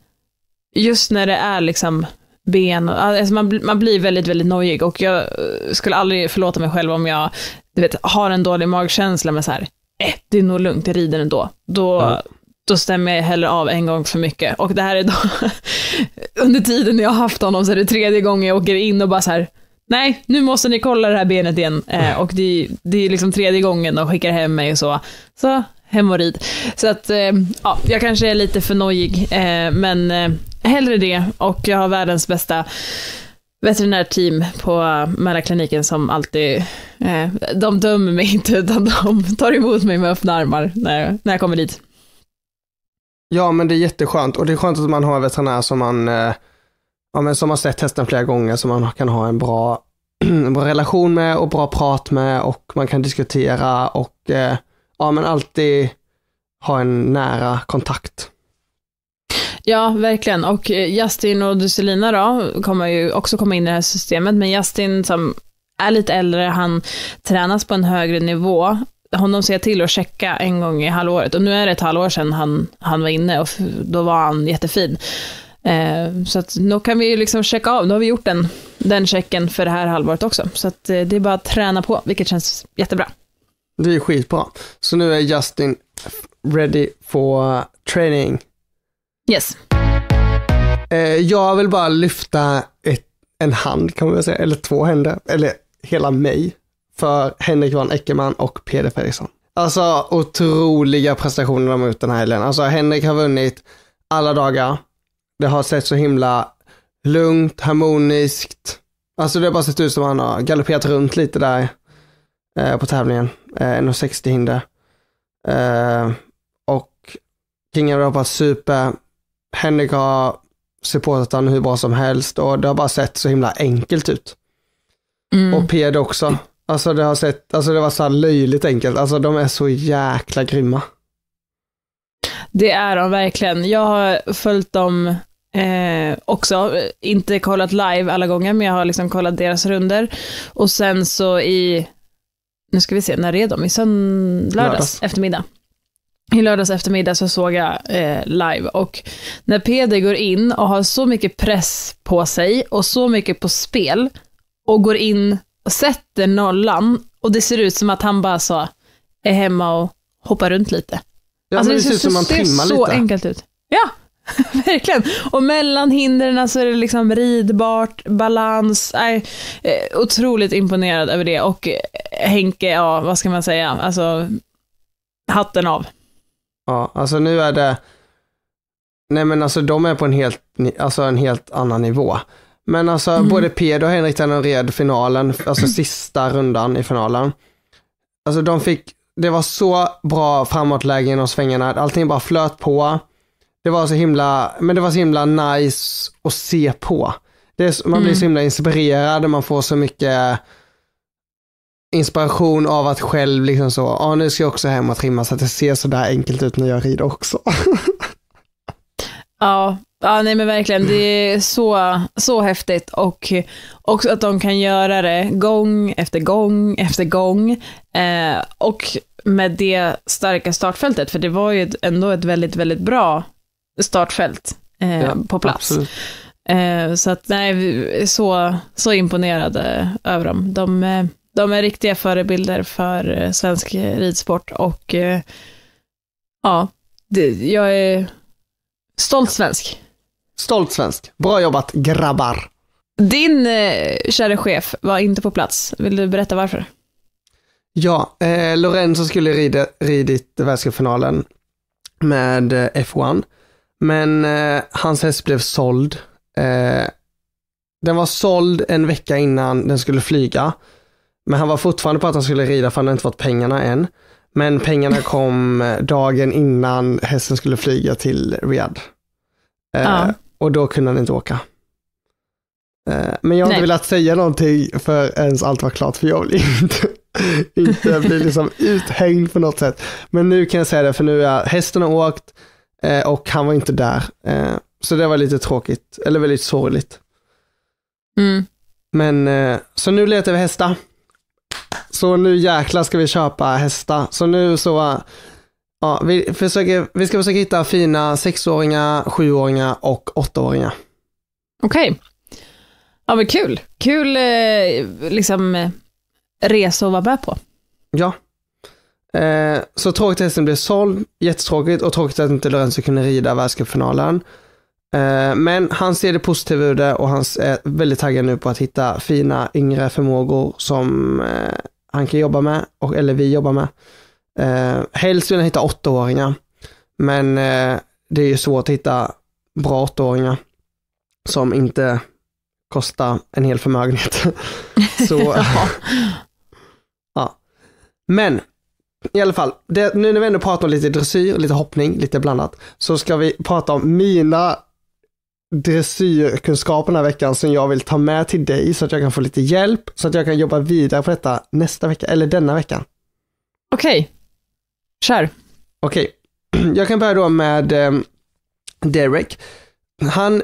just när det är liksom ben, alltså man, man blir väldigt, väldigt nojig och jag eh, skulle aldrig förlåta mig själv om jag, du vet, har en dålig magkänsla med så här, eh, det är nog lugnt, jag rider ändå. Då ja då stämmer jag hellre av en gång för mycket. Och det här är då, <laughs> under tiden jag har haft honom så är det tredje gången jag åker in och bara så här, nej, nu måste ni kolla det här benet igen. Eh, mm. och det, det är liksom tredje gången de skickar hem mig och så. Så hem och rid Så att, eh, ja, jag kanske är lite för nojig, eh, men eh, hellre det och jag har världens bästa veterinärteam på Mälarkliniken som alltid, eh, de dömer mig inte utan de <laughs> tar emot mig med öppna armar när, när jag kommer dit. Ja, men det är jätteskönt och det är skönt att man har en veterinär som man, eh, ja, men som har sett hästen flera gånger, som man kan ha en bra, en <clears throat> bra relation med och bra prat med och man kan diskutera och eh, ja, men alltid ha en nära kontakt. Ja, verkligen. Och eh, Justin och Duselina då kommer ju också komma in i det här systemet, men Justin som är lite äldre, han tränas på en högre nivå honom ser jag till att checka en gång i halvåret. Och nu är det ett halvår sedan han, han var inne och då var han jättefin. Eh, så att då kan vi ju liksom checka av, då har vi gjort den, den checken för det här halvåret också. Så att eh, det är bara att träna på, vilket känns jättebra. Det är skitbra. Så nu är Justin ready for uh, training. Yes. Eh, jag vill bara lyfta ett, en hand kan man väl säga, eller två händer, eller hela mig för Henrik van Eckermann och Peder Fredriksson. Alltså otroliga prestationer de har gjort den här helgen. Alltså Henrik har vunnit alla dagar. Det har sett så himla lugnt, harmoniskt. Alltså det har bara sett ut som att han har galopperat runt lite där eh, på tävlingen. Eh, 1,60 hinder. Eh, och King har hoppat super. Henrik har supportat honom hur bra som helst och det har bara sett så himla enkelt ut. Mm. Och Peder också. Alltså det har sett, alltså det var så här löjligt enkelt. Alltså de är så jäkla grymma. Det är de verkligen. Jag har följt dem eh, också, inte kollat live alla gånger, men jag har liksom kollat deras runder. Och sen så i, nu ska vi se, när är de? I söndags lördags. eftermiddag. I lördags eftermiddag så såg jag eh, live och när Peder går in och har så mycket press på sig och så mycket på spel och går in och sätter nollan och det ser ut som att han bara så är hemma och hoppar runt lite. Ja, alltså, det, det, ser ut som man trimmar lite. Det ser så enkelt ut. Ja, <laughs> verkligen. Och mellan hindren så är det liksom ridbart, balans. Nej, eh, otroligt imponerad över det och eh, Henke, ja vad ska man säga, alltså hatten av. Ja, alltså nu är det, nej men alltså de är på en helt, alltså en helt annan nivå. Men alltså mm. både Pedro och Henrik red finalen, alltså mhm. sista rundan i finalen. Alltså de fick, det var så bra framåtläge genom svängarna, allting bara flöt på. Det var så himla, men det var så himla nice att se på. Är, man blir mm. så himla inspirerad, man får så mycket inspiration av att själv liksom så, ja ah, nu ska jag också hem och trimma så att det ser sådär enkelt ut när jag rider också. <laughs> Ja, ja nej men verkligen. Det är så, så häftigt och också att de kan göra det gång efter gång efter gång. Eh, och med det starka startfältet, för det var ju ändå ett väldigt, väldigt bra startfält eh, ja, på plats. Absolut. Eh, så att nej, vi så, så imponerade över dem. De, de är riktiga förebilder för eh, svensk ridsport och eh, ja, det, jag är Stolt svensk. Stolt svensk. Bra jobbat grabbar. Din eh, kära chef var inte på plats. Vill du berätta varför? Ja, eh, Lorenzo skulle rida, ridit världscupfinalen med eh, F1. Men eh, hans häst blev såld. Eh, den var såld en vecka innan den skulle flyga. Men han var fortfarande på att han skulle rida för han hade inte fått pengarna än. Men pengarna kom eh, dagen innan hästen skulle flyga till Riyadh. Eh, ja. Och då kunde han inte åka. Eh, men jag har inte velat säga någonting förrän allt var klart, för jag vill <laughs> inte, inte bli liksom uthängd på något sätt. Men nu kan jag säga det, för nu är hästen har åkt eh, och han var inte där. Eh, så det var lite tråkigt, eller väldigt sorgligt. Mm. Men, eh, så nu letar vi hästar. Så nu jäkla ska vi köpa hästar. Så nu så, ja, vi, försöker, vi ska försöka hitta fina sexåringar, sjuåringar och åttaåringar. Okej. Okay. Ja men kul. Kul eh, liksom eh, resa att vara med på. Ja. Eh, så tråkigt att hästen blev såld, jättetråkigt och tråkigt att inte Lorenzo kunde rida världscupfinalen. Eh, men han ser det positiva ur det och han är väldigt taggad nu på att hitta fina yngre förmågor som eh, han kan jobba med, och eller vi jobbar med. Eh, helst vill han hitta åttaåringar, men det är ju svårt att hitta bra åttaåringar som inte kostar en hel förmögenhet. <laughs> Så, <laughs> ja. Men i alla fall, det, nu när vi ändå pratar om lite dressyr, lite hoppning, lite blandat, så ska vi prata om mina dressyrkunskap den här veckan som jag vill ta med till dig så att jag kan få lite hjälp så att jag kan jobba vidare på detta nästa vecka eller denna veckan. Okej, okay. kör. Okej, okay. <clears throat> jag kan börja då med eh, Derek. Han,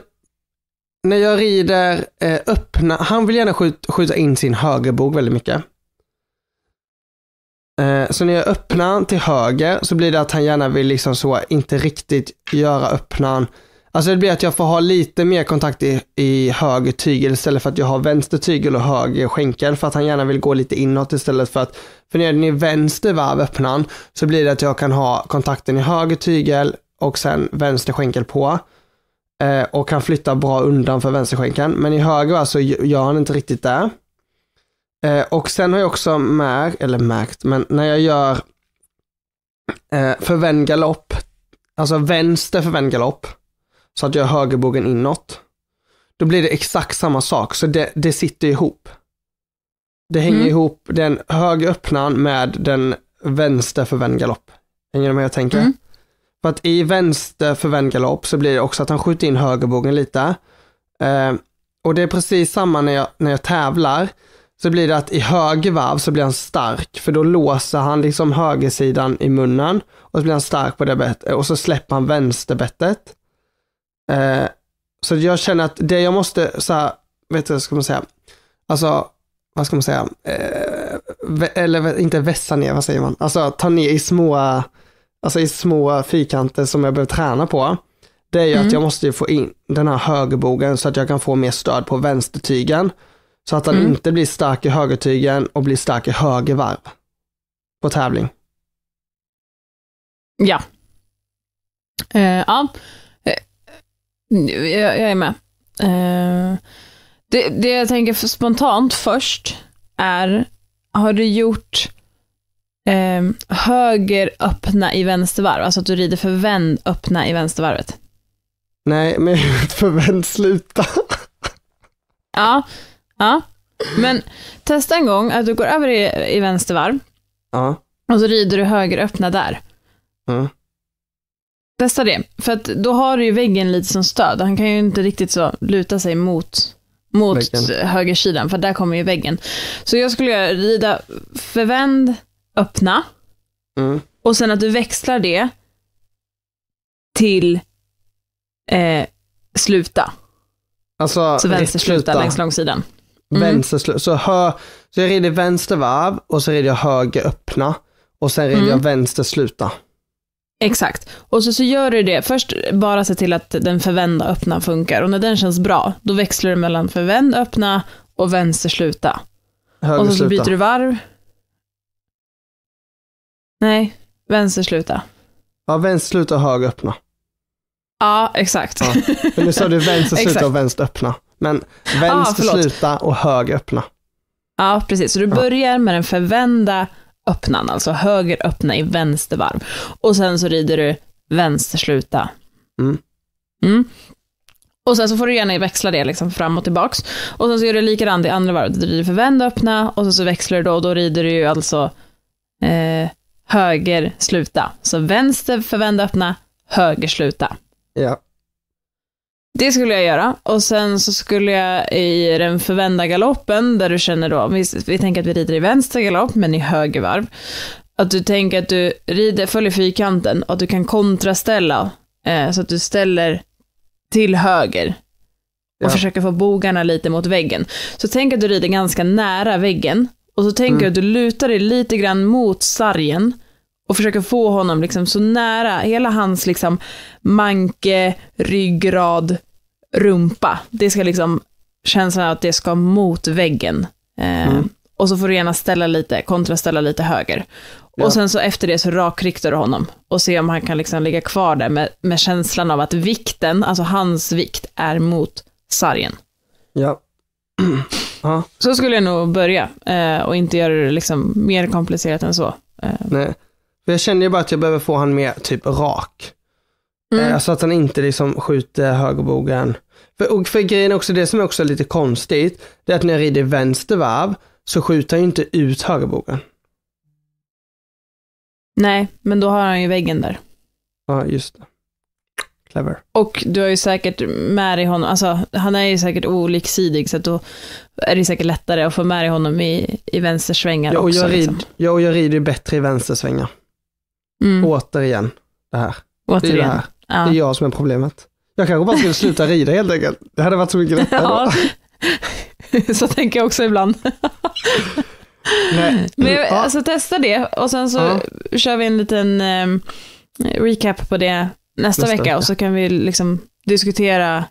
när jag rider, eh, öppna, han vill gärna skjut, skjuta in sin högerbog väldigt mycket. Eh, så när jag öppnar till höger så blir det att han gärna vill liksom så, inte riktigt göra öppnan Alltså det blir att jag får ha lite mer kontakt i, i höger tygel istället för att jag har vänster tygel och höger skänkel för att han gärna vill gå lite inåt istället för att, för när den är vänster varv öppnar han, så blir det att jag kan ha kontakten i höger tygel och sen vänster skänkel på eh, och kan flytta bra undan för vänster vänsterskänkeln. Men i höger varv så gör han inte riktigt det. Eh, och sen har jag också märkt, eller märkt, men när jag gör eh, förvänd galopp, alltså vänster förvänd galopp, så att jag har högerbågen inåt. Då blir det exakt samma sak, så det, det sitter ihop. Det hänger mm. ihop den höger öppnan med den vänster för vänd galopp. Hänger du med jag tänker? Mm. För att i vänster för vänd galopp så blir det också att han skjuter in högerbågen lite. Eh, och det är precis samma när jag, när jag tävlar. Så blir det att i höger varv så blir han stark för då låser han liksom högersidan i munnen och så blir han stark på det bettet och så släpper han vänsterbettet. Eh, så jag känner att det jag måste, så här, vet du vad ska man säga, alltså, vad ska man säga, eh, eller inte vässa ner, vad säger man, alltså ta ner i små, alltså i små fyrkanter som jag behöver träna på. Det är ju mm. att jag måste få in den här högerbogen så att jag kan få mer stöd på vänstertygen. Så att den mm. inte blir stark i högertygen och blir stark i höger varv. På tävling. Ja. Uh, ja. Jag, jag är med. Uh, det, det jag tänker för spontant först är, har du gjort eh, höger öppna i vänstervarv? Alltså att du rider för vänd öppna i vänstervarvet? Nej, men för vänd sluta. <laughs> ja, ja. Men testa en gång att du går över i, i vänstervarv. Ja. Och så rider du höger öppna där. Ja. Testa det, för att då har du ju väggen lite som stöd. Han kan ju inte riktigt så luta sig mot, mot högersidan, för där kommer ju väggen. Så jag skulle göra rida förvänd, öppna. Mm. Och sen att du växlar det till eh, sluta. Alltså, så eh, vänster sluta längs långsidan. Mm. Vänster sluta. Så, så jag rider vänster varv och så rider jag höger öppna. Och sen rider mm. jag vänster sluta. Exakt. Och så, så gör du det. Först bara se till att den förvända öppna funkar. Och när den känns bra, då växlar du mellan förvänd öppna och vänster sluta. Höger och så, så byter du varv. Nej, vänster sluta. Ja, vänster sluta, och höger öppna. Ja, exakt. Ja. För nu sa du vänster <laughs> sluta och vänster öppna. Men vänster ah, sluta och höger öppna. Ja, precis. Så du börjar med den förvända öppnan, alltså höger öppna i vänster varv. Och sen så rider du vänster sluta. Mm. Mm. Och sen så får du gärna växla det liksom fram och tillbaks. Och sen så gör du likadant i andra varvet, du rider för vända öppna och sen så växlar du då och då rider du ju alltså eh, höger sluta. Så vänster för vända öppna, höger sluta. Ja. Det skulle jag göra och sen så skulle jag i den förvända galoppen där du känner då, vi, vi tänker att vi rider i vänster galopp men i höger varv, att du tänker att du rider, följer fyrkanten och att du kan kontraställa eh, så att du ställer till höger och ja. försöker få bogarna lite mot väggen. Så tänk att du rider ganska nära väggen och så tänker mm. du att du lutar dig lite grann mot sargen och försöker få honom liksom så nära, hela hans liksom manke, ryggrad, rumpa. Det ska liksom, känslan att det ska mot väggen. Eh, mm. Och så får du gärna ställa lite, kontraställa lite höger. Ja. Och sen så efter det så rakriktar du honom och ser om han kan liksom ligga kvar där med, med känslan av att vikten, alltså hans vikt, är mot sargen. Ja. <clears throat> så skulle jag nog börja eh, och inte göra det liksom mer komplicerat än så. Eh. Nej, för jag känner ju bara att jag behöver få han mer typ rak. Eh, mm. Så att han inte liksom skjuter högerbogen. För, och för grejen också, det som är också lite konstigt, det är att när jag rider vänster varv så skjuter han ju inte ut högerbogen. Nej, men då har han ju väggen där. Ja, just det. Clever. Och du har ju säkert med dig honom, alltså han är ju säkert oliksidig så att då är det säkert lättare att få med dig honom i, i vänstersvängar ja, och också. Liksom. rid, liksom. Ja, och jag rider ju bättre i vänstersvängar. Mm. Återigen det här. Återigen. Det är, det, här. Ja. det är jag som är problemet. Jag kanske bara skulle sluta rida helt enkelt. Det hade varit så mycket <laughs> lättare ja. <laughs> så tänker jag också ibland. <laughs> Nej. Men ja. alltså testa det och sen så ja. kör vi en liten um, recap på det nästa, nästa vecka, vecka och så kan vi liksom diskutera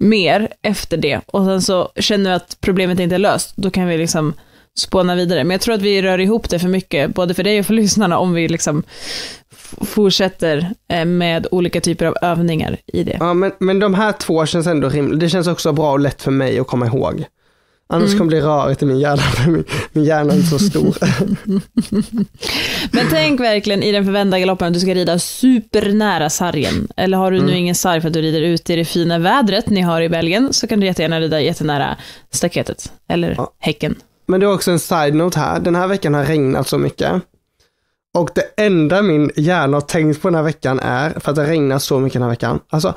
mer efter det och sen så känner vi att problemet inte är löst, då kan vi liksom spåna vidare. Men jag tror att vi rör ihop det för mycket, både för dig och för lyssnarna, om vi liksom fortsätter eh, med olika typer av övningar i det. Ja, men, men de här två känns ändå rimligt. Det känns också bra och lätt för mig att komma ihåg. Annars mm. kommer det bli rörigt i min hjärna, <laughs> för min, min hjärna är inte så stor. <laughs> men tänk verkligen i den förvända galoppen du ska rida supernära sargen. Eller har du mm. nu ingen sarg för att du rider ute i det fina vädret ni har i Belgien, så kan du jättegärna rida jättenära staketet, eller ja. häcken. Men det är också en side-note här. Den här veckan har regnat så mycket. Och det enda min hjärna har tänkt på den här veckan är, för att det regnar så mycket den här veckan. Alltså,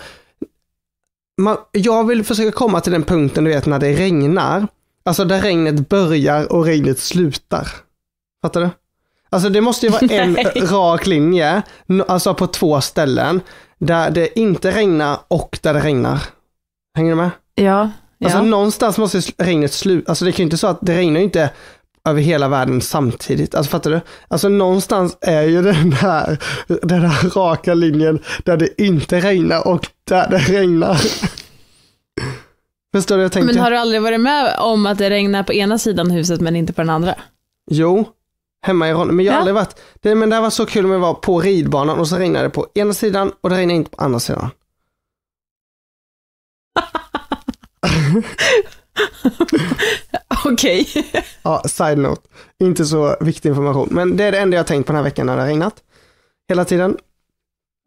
man, jag vill försöka komma till den punkten du vet när det regnar. Alltså där regnet börjar och regnet slutar. Fattar du? Alltså det måste ju vara <laughs> en rak linje, alltså på två ställen, där det inte regnar och där det regnar. Hänger du med? Ja, Alltså ja. någonstans måste regnet sluta. Alltså det kan ju inte så att det regnar ju inte över hela världen samtidigt. Alltså fattar du? Alltså någonstans är ju den här, den här raka linjen där det inte regnar och där det regnar. <laughs> Förstår du jag tänkte? Men har du aldrig varit med om att det regnar på ena sidan huset men inte på den andra? Jo, hemma i Ronneby. Men jag har ja. aldrig varit, det, men det här var så kul när vi var på ridbanan och så regnade det på ena sidan och det regnade inte på andra sidan. <laughs> Okej. Okay. ja, side-note. Inte så viktig information, men det är det enda jag har tänkt på den här veckan när det har regnat. Hela tiden.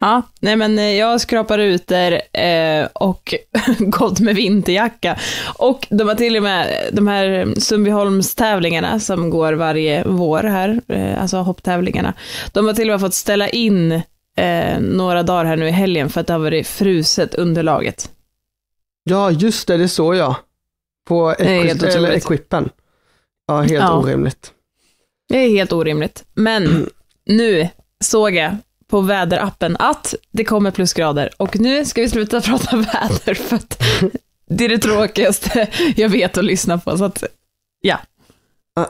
Ja, nej men eh, jag skrapar ut där eh, och gått <laughs> med vinterjacka. Och de har till och med de här Sundbyholms tävlingarna som går varje vår här, eh, alltså hopptävlingarna. De har till och med fått ställa in några dagar här nu i helgen för att det har varit fruset underlaget. Ja, just det, det är så ja. På equis, eller equipen. Ja, helt ja. orimligt. Det är helt orimligt. Men <clears throat> nu såg jag på väderappen att det kommer plusgrader och nu ska vi sluta <laughs> prata väder för att det är det tråkigaste jag vet att lyssna på. Så att, ja.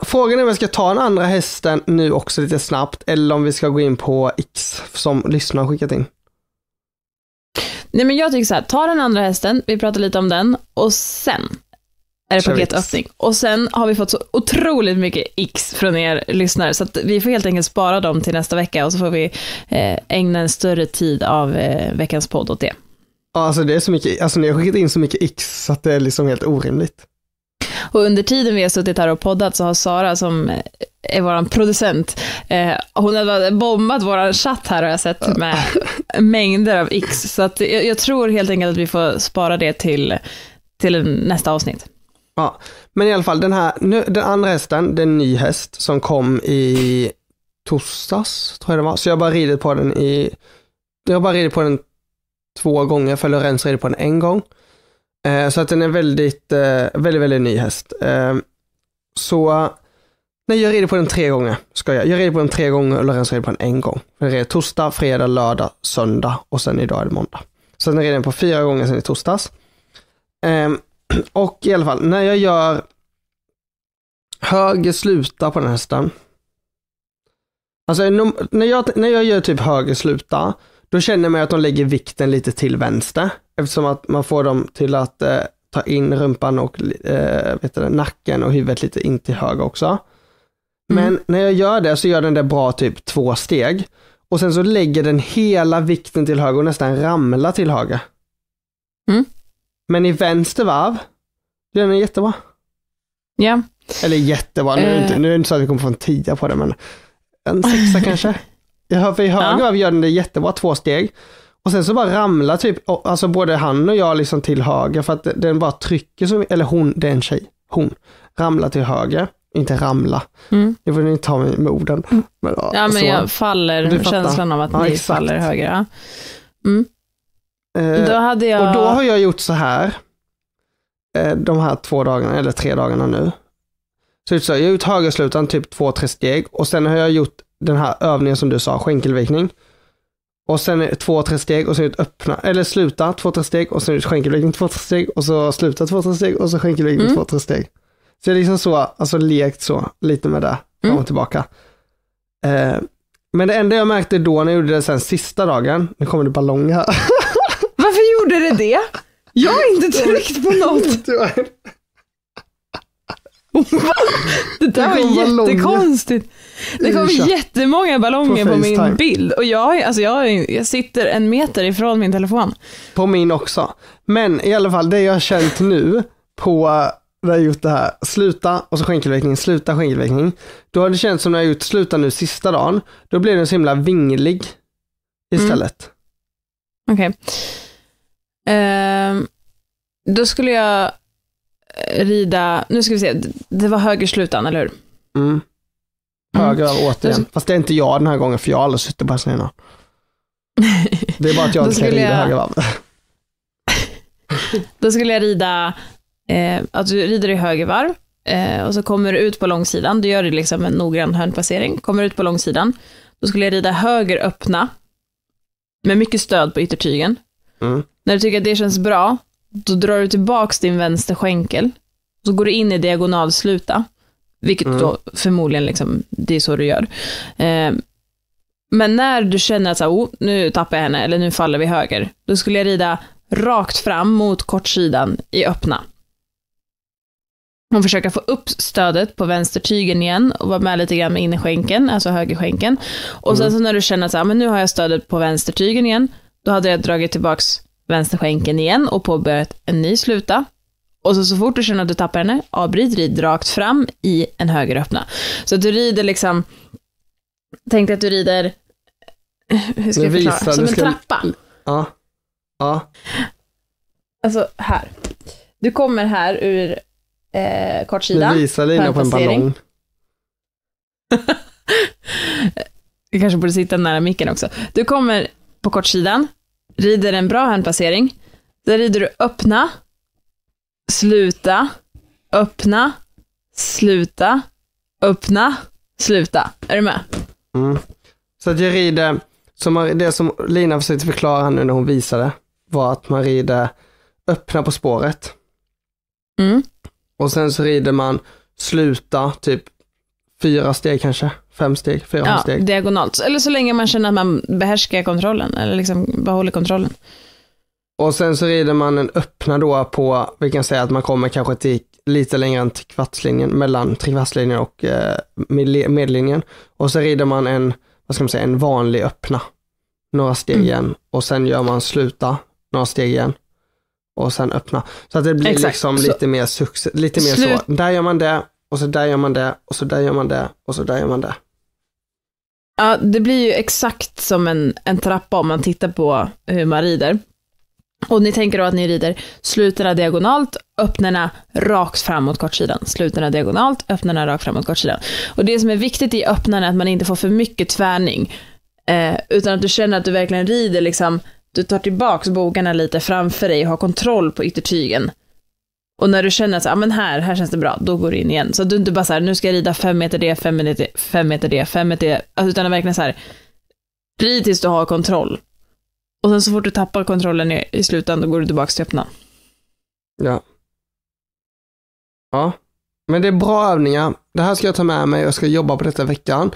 Frågan är om jag ska ta den andra hästen nu också lite snabbt eller om vi ska gå in på X som lyssnarna skickat in. Nej men jag tycker så här, ta den andra hästen, vi pratar lite om den och sen är det paketöppning. Och sen har vi fått så otroligt mycket x från er lyssnare så att vi får helt enkelt spara dem till nästa vecka och så får vi eh, ägna en större tid av eh, veckans podd åt det. Ja, alltså det är så mycket, alltså ni har skickat in så mycket x så att det är liksom helt orimligt. Och under tiden vi har suttit här och poddat så har Sara som eh, är vår producent, eh, hon har bombat vår chatt här har jag sett med mängder av x, så att jag, jag, tror helt enkelt att vi får spara det till, till nästa avsnitt. Ja, men i alla fall den här, nu, den andra hästen, det är en ny häst som kom i torsdags, tror jag det var, så jag har bara ridit på den i, jag har bara ridit på den två gånger, för Lorenz red på den en gång. Eh, så att den är väldigt, eh, väldigt, väldigt ny häst. Eh, så Nej, jag rider på den tre gånger. Ska jag. jag rider på den tre gånger och Lorenzo rider på den en gång. Jag rider torsdag, fredag, lördag, söndag och sen idag är det måndag. Så den rider den på fyra gånger sen i torsdags. Ehm, <clears throat> och i alla fall, när jag gör höger sluta på den hästen. Alltså när jag, när jag gör typ höger sluta, då känner man att de lägger vikten lite till vänster. Eftersom att man får dem till att eh, ta in rumpan och eh, vet du, nacken och huvudet lite in till höger också. Mm. Men när jag gör det så gör den det bra typ två steg. Och sen så lägger den hela vikten till höger och nästan ramlar till höger. Mm. Men i vänster varv, gör den jättebra. Ja. Eller jättebra, nu är, det inte, eh. nu är det inte så att vi kommer få en tia på det men en sexa <laughs> kanske. Jag hör, för i höger ja. varv gör den det jättebra, två steg. Och sen så bara ramlar typ, alltså både han och jag liksom till höger för att den bara trycker, som, eller hon, det är en tjej, hon, ramlar till höger inte ramla. Mm. Jag vill inte ta mig med orden. Mm. Men, ja, ja, men jag faller, känslan av att ja, ni exakt. faller högre. Mm. Eh, då hade jag... Och då har jag gjort så här, eh, de här två dagarna, eller tre dagarna nu. Så jag har gjort högerslutan, typ två, tre steg och sen har jag gjort den här övningen som du sa, skänkelvikning. Och sen två, tre steg och sen ut öppna, eller sluta två, tre steg och sen ut skänkelvikning två, tre steg och så sluta två, tre steg och så skänkelvikning mm. två, tre steg. Så jag har liksom så, alltså lekt så lite med det, fram och mm. tillbaka. Eh, men det enda jag märkte då när jag gjorde det sen sista dagen, nu kommer det ballonger. här. <laughs> Varför gjorde det det? Jag har inte tryckt på något. <laughs> det där var jättekonstigt. Det kom jättemånga ballonger på, på min bild och jag, alltså jag, jag sitter en meter ifrån min telefon. På min också. Men i alla fall det jag har känt nu på vi har gjort det här, sluta och så skänkelväckning, sluta skänkelväckning. Då har det känts som när jag gjort sluta nu sista dagen, då blir den så himla vinglig istället. Mm. Okej. Okay. Ehm, uh, då skulle jag eh, rida, nu ska vi se, det var höger slutan eller hur? Mm. mm. Höger mm. återigen, fast det är inte jag den här gången för jag har aldrig suttit på hästen innan. <laughs> Det är bara att jag inte kan rida jag... höger varv. <laughs> då skulle jag rida eh, att du rider i högervarv eh, och så kommer du ut på långsidan, du gör liksom en noggrann hörnpassering, kommer ut på långsidan, då skulle jag rida höger öppna med mycket stöd på yttertygen. Mm. När du tycker att det känns bra, då drar du tillbaks din vänster skänkel, så går du in i diagonalsluta, vilket mm. då förmodligen liksom, det är så du gör. Eh, men när du känner att så här, oh, nu tappar jag henne, eller nu faller vi höger, då skulle jag rida rakt fram mot kortsidan i öppna och försöka få upp stödet på vänstertygen igen och vara med lite grann med innerskänken, alltså högerskänken. Och sen mm. så när du känner att så men nu har jag stödet på vänstertygen igen, då hade jag dragit tillbaks vänsterskänken igen och påbörjat en ny sluta. Och så, så fort du känner att du tappar henne, avbryt rid rakt fram i en högeröppna. Så att du rider liksom, tänk att du rider, hur ska jag förklara, som en trappa. Ja. Ja. Alltså här. Du kommer här ur eh, kortsida. Nu visar Lina på en, ballong. <laughs> Du kanske borde sitta nära micken också. Du kommer på kortsidan, rider en bra handpassering. Där rider du öppna, sluta, öppna, sluta, öppna, sluta. Är du med? Mm. Så att jag rider, som det som Lina försökte förklara nu när hon visade, var att man rider öppna på spåret. Mm. Och sen så rider man sluta, typ fyra steg kanske, fem steg, fyra ja, steg. Diagonalt, eller så länge man känner att man behärskar kontrollen eller liksom behåller kontrollen. Och sen så rider man en öppna då på, vi kan säga att man kommer kanske till lite längre än till kvartslinjen, mellan trekvartslinjen och eh, medellinjen. Och så rider man en, vad ska man säga, en vanlig öppna, några steg mm. igen. Och sen gör man sluta, några steg igen och sen öppna. Så att det blir Exakt. liksom lite mer success, lite mer så. Där gör man det och så där gör man det och så där gör man det och så där gör man det. Ja, det blir ju exakt som en, en trappa om man tittar på hur man rider. Och ni tänker då att ni rider slutarna diagonalt, öppnarna rakt fram mot kortsidan. Slutarna diagonalt, öppnarna rakt fram mot kortsidan. Och det som är viktigt i öppnarna är att man inte får för mycket tvärning. Eh, utan att du känner att du verkligen rider liksom du tar tillbaks bågarna lite framför dig och har kontroll på yttertygen. Och när du känner att ah, men här, här känns det bra, då går du in igen. Så att du inte bara så här, nu ska jag rida fem meter det, fem meter det, fem meter det, fem meter det. Alltså, utan verkligen så här, rid tills du har kontroll. Och sen så fort du tappar kontrollen i, i slutändan, då går du tillbaka till öppna. Ja. Ja. Men det är bra övningar. Det här ska jag ta med mig, jag ska jobba på detta veckan.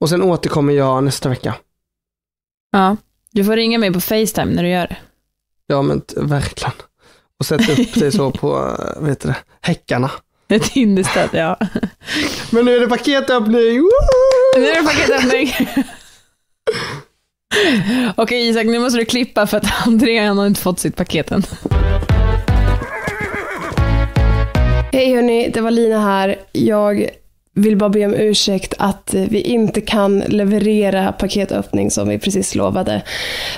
Och sen återkommer jag nästa vecka. Ja. Du får ringa mig på Facetime när du gör det. Ja, men verkligen. Och sätta upp dig så på, eh, vet du det, häckarna. Ett hinderstöd, ja. Men nu är det paketöppning! Woo! Nu är det paketöppning. Okej Isak, nu måste du klippa för att Andrea har inte fått sitt paket än. Hej hörni, det var Lina här. Jag vill bara be om ursäkt att eh, vi inte kan leverera paketöppning som vi precis lovade.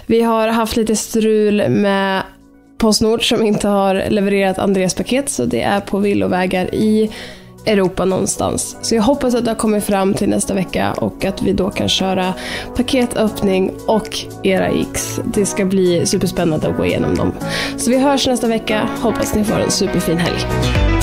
Vi har haft lite strul med Postnord som inte har levererat Andreas paket, så det är på villovägar i Europa någonstans. Så jag hoppas att det har kommit fram till nästa vecka och att vi då kan köra paketöppning och era X. Det ska bli superspännande att gå igenom dem. Så vi hörs nästa vecka. Hoppas ni får en superfin helg.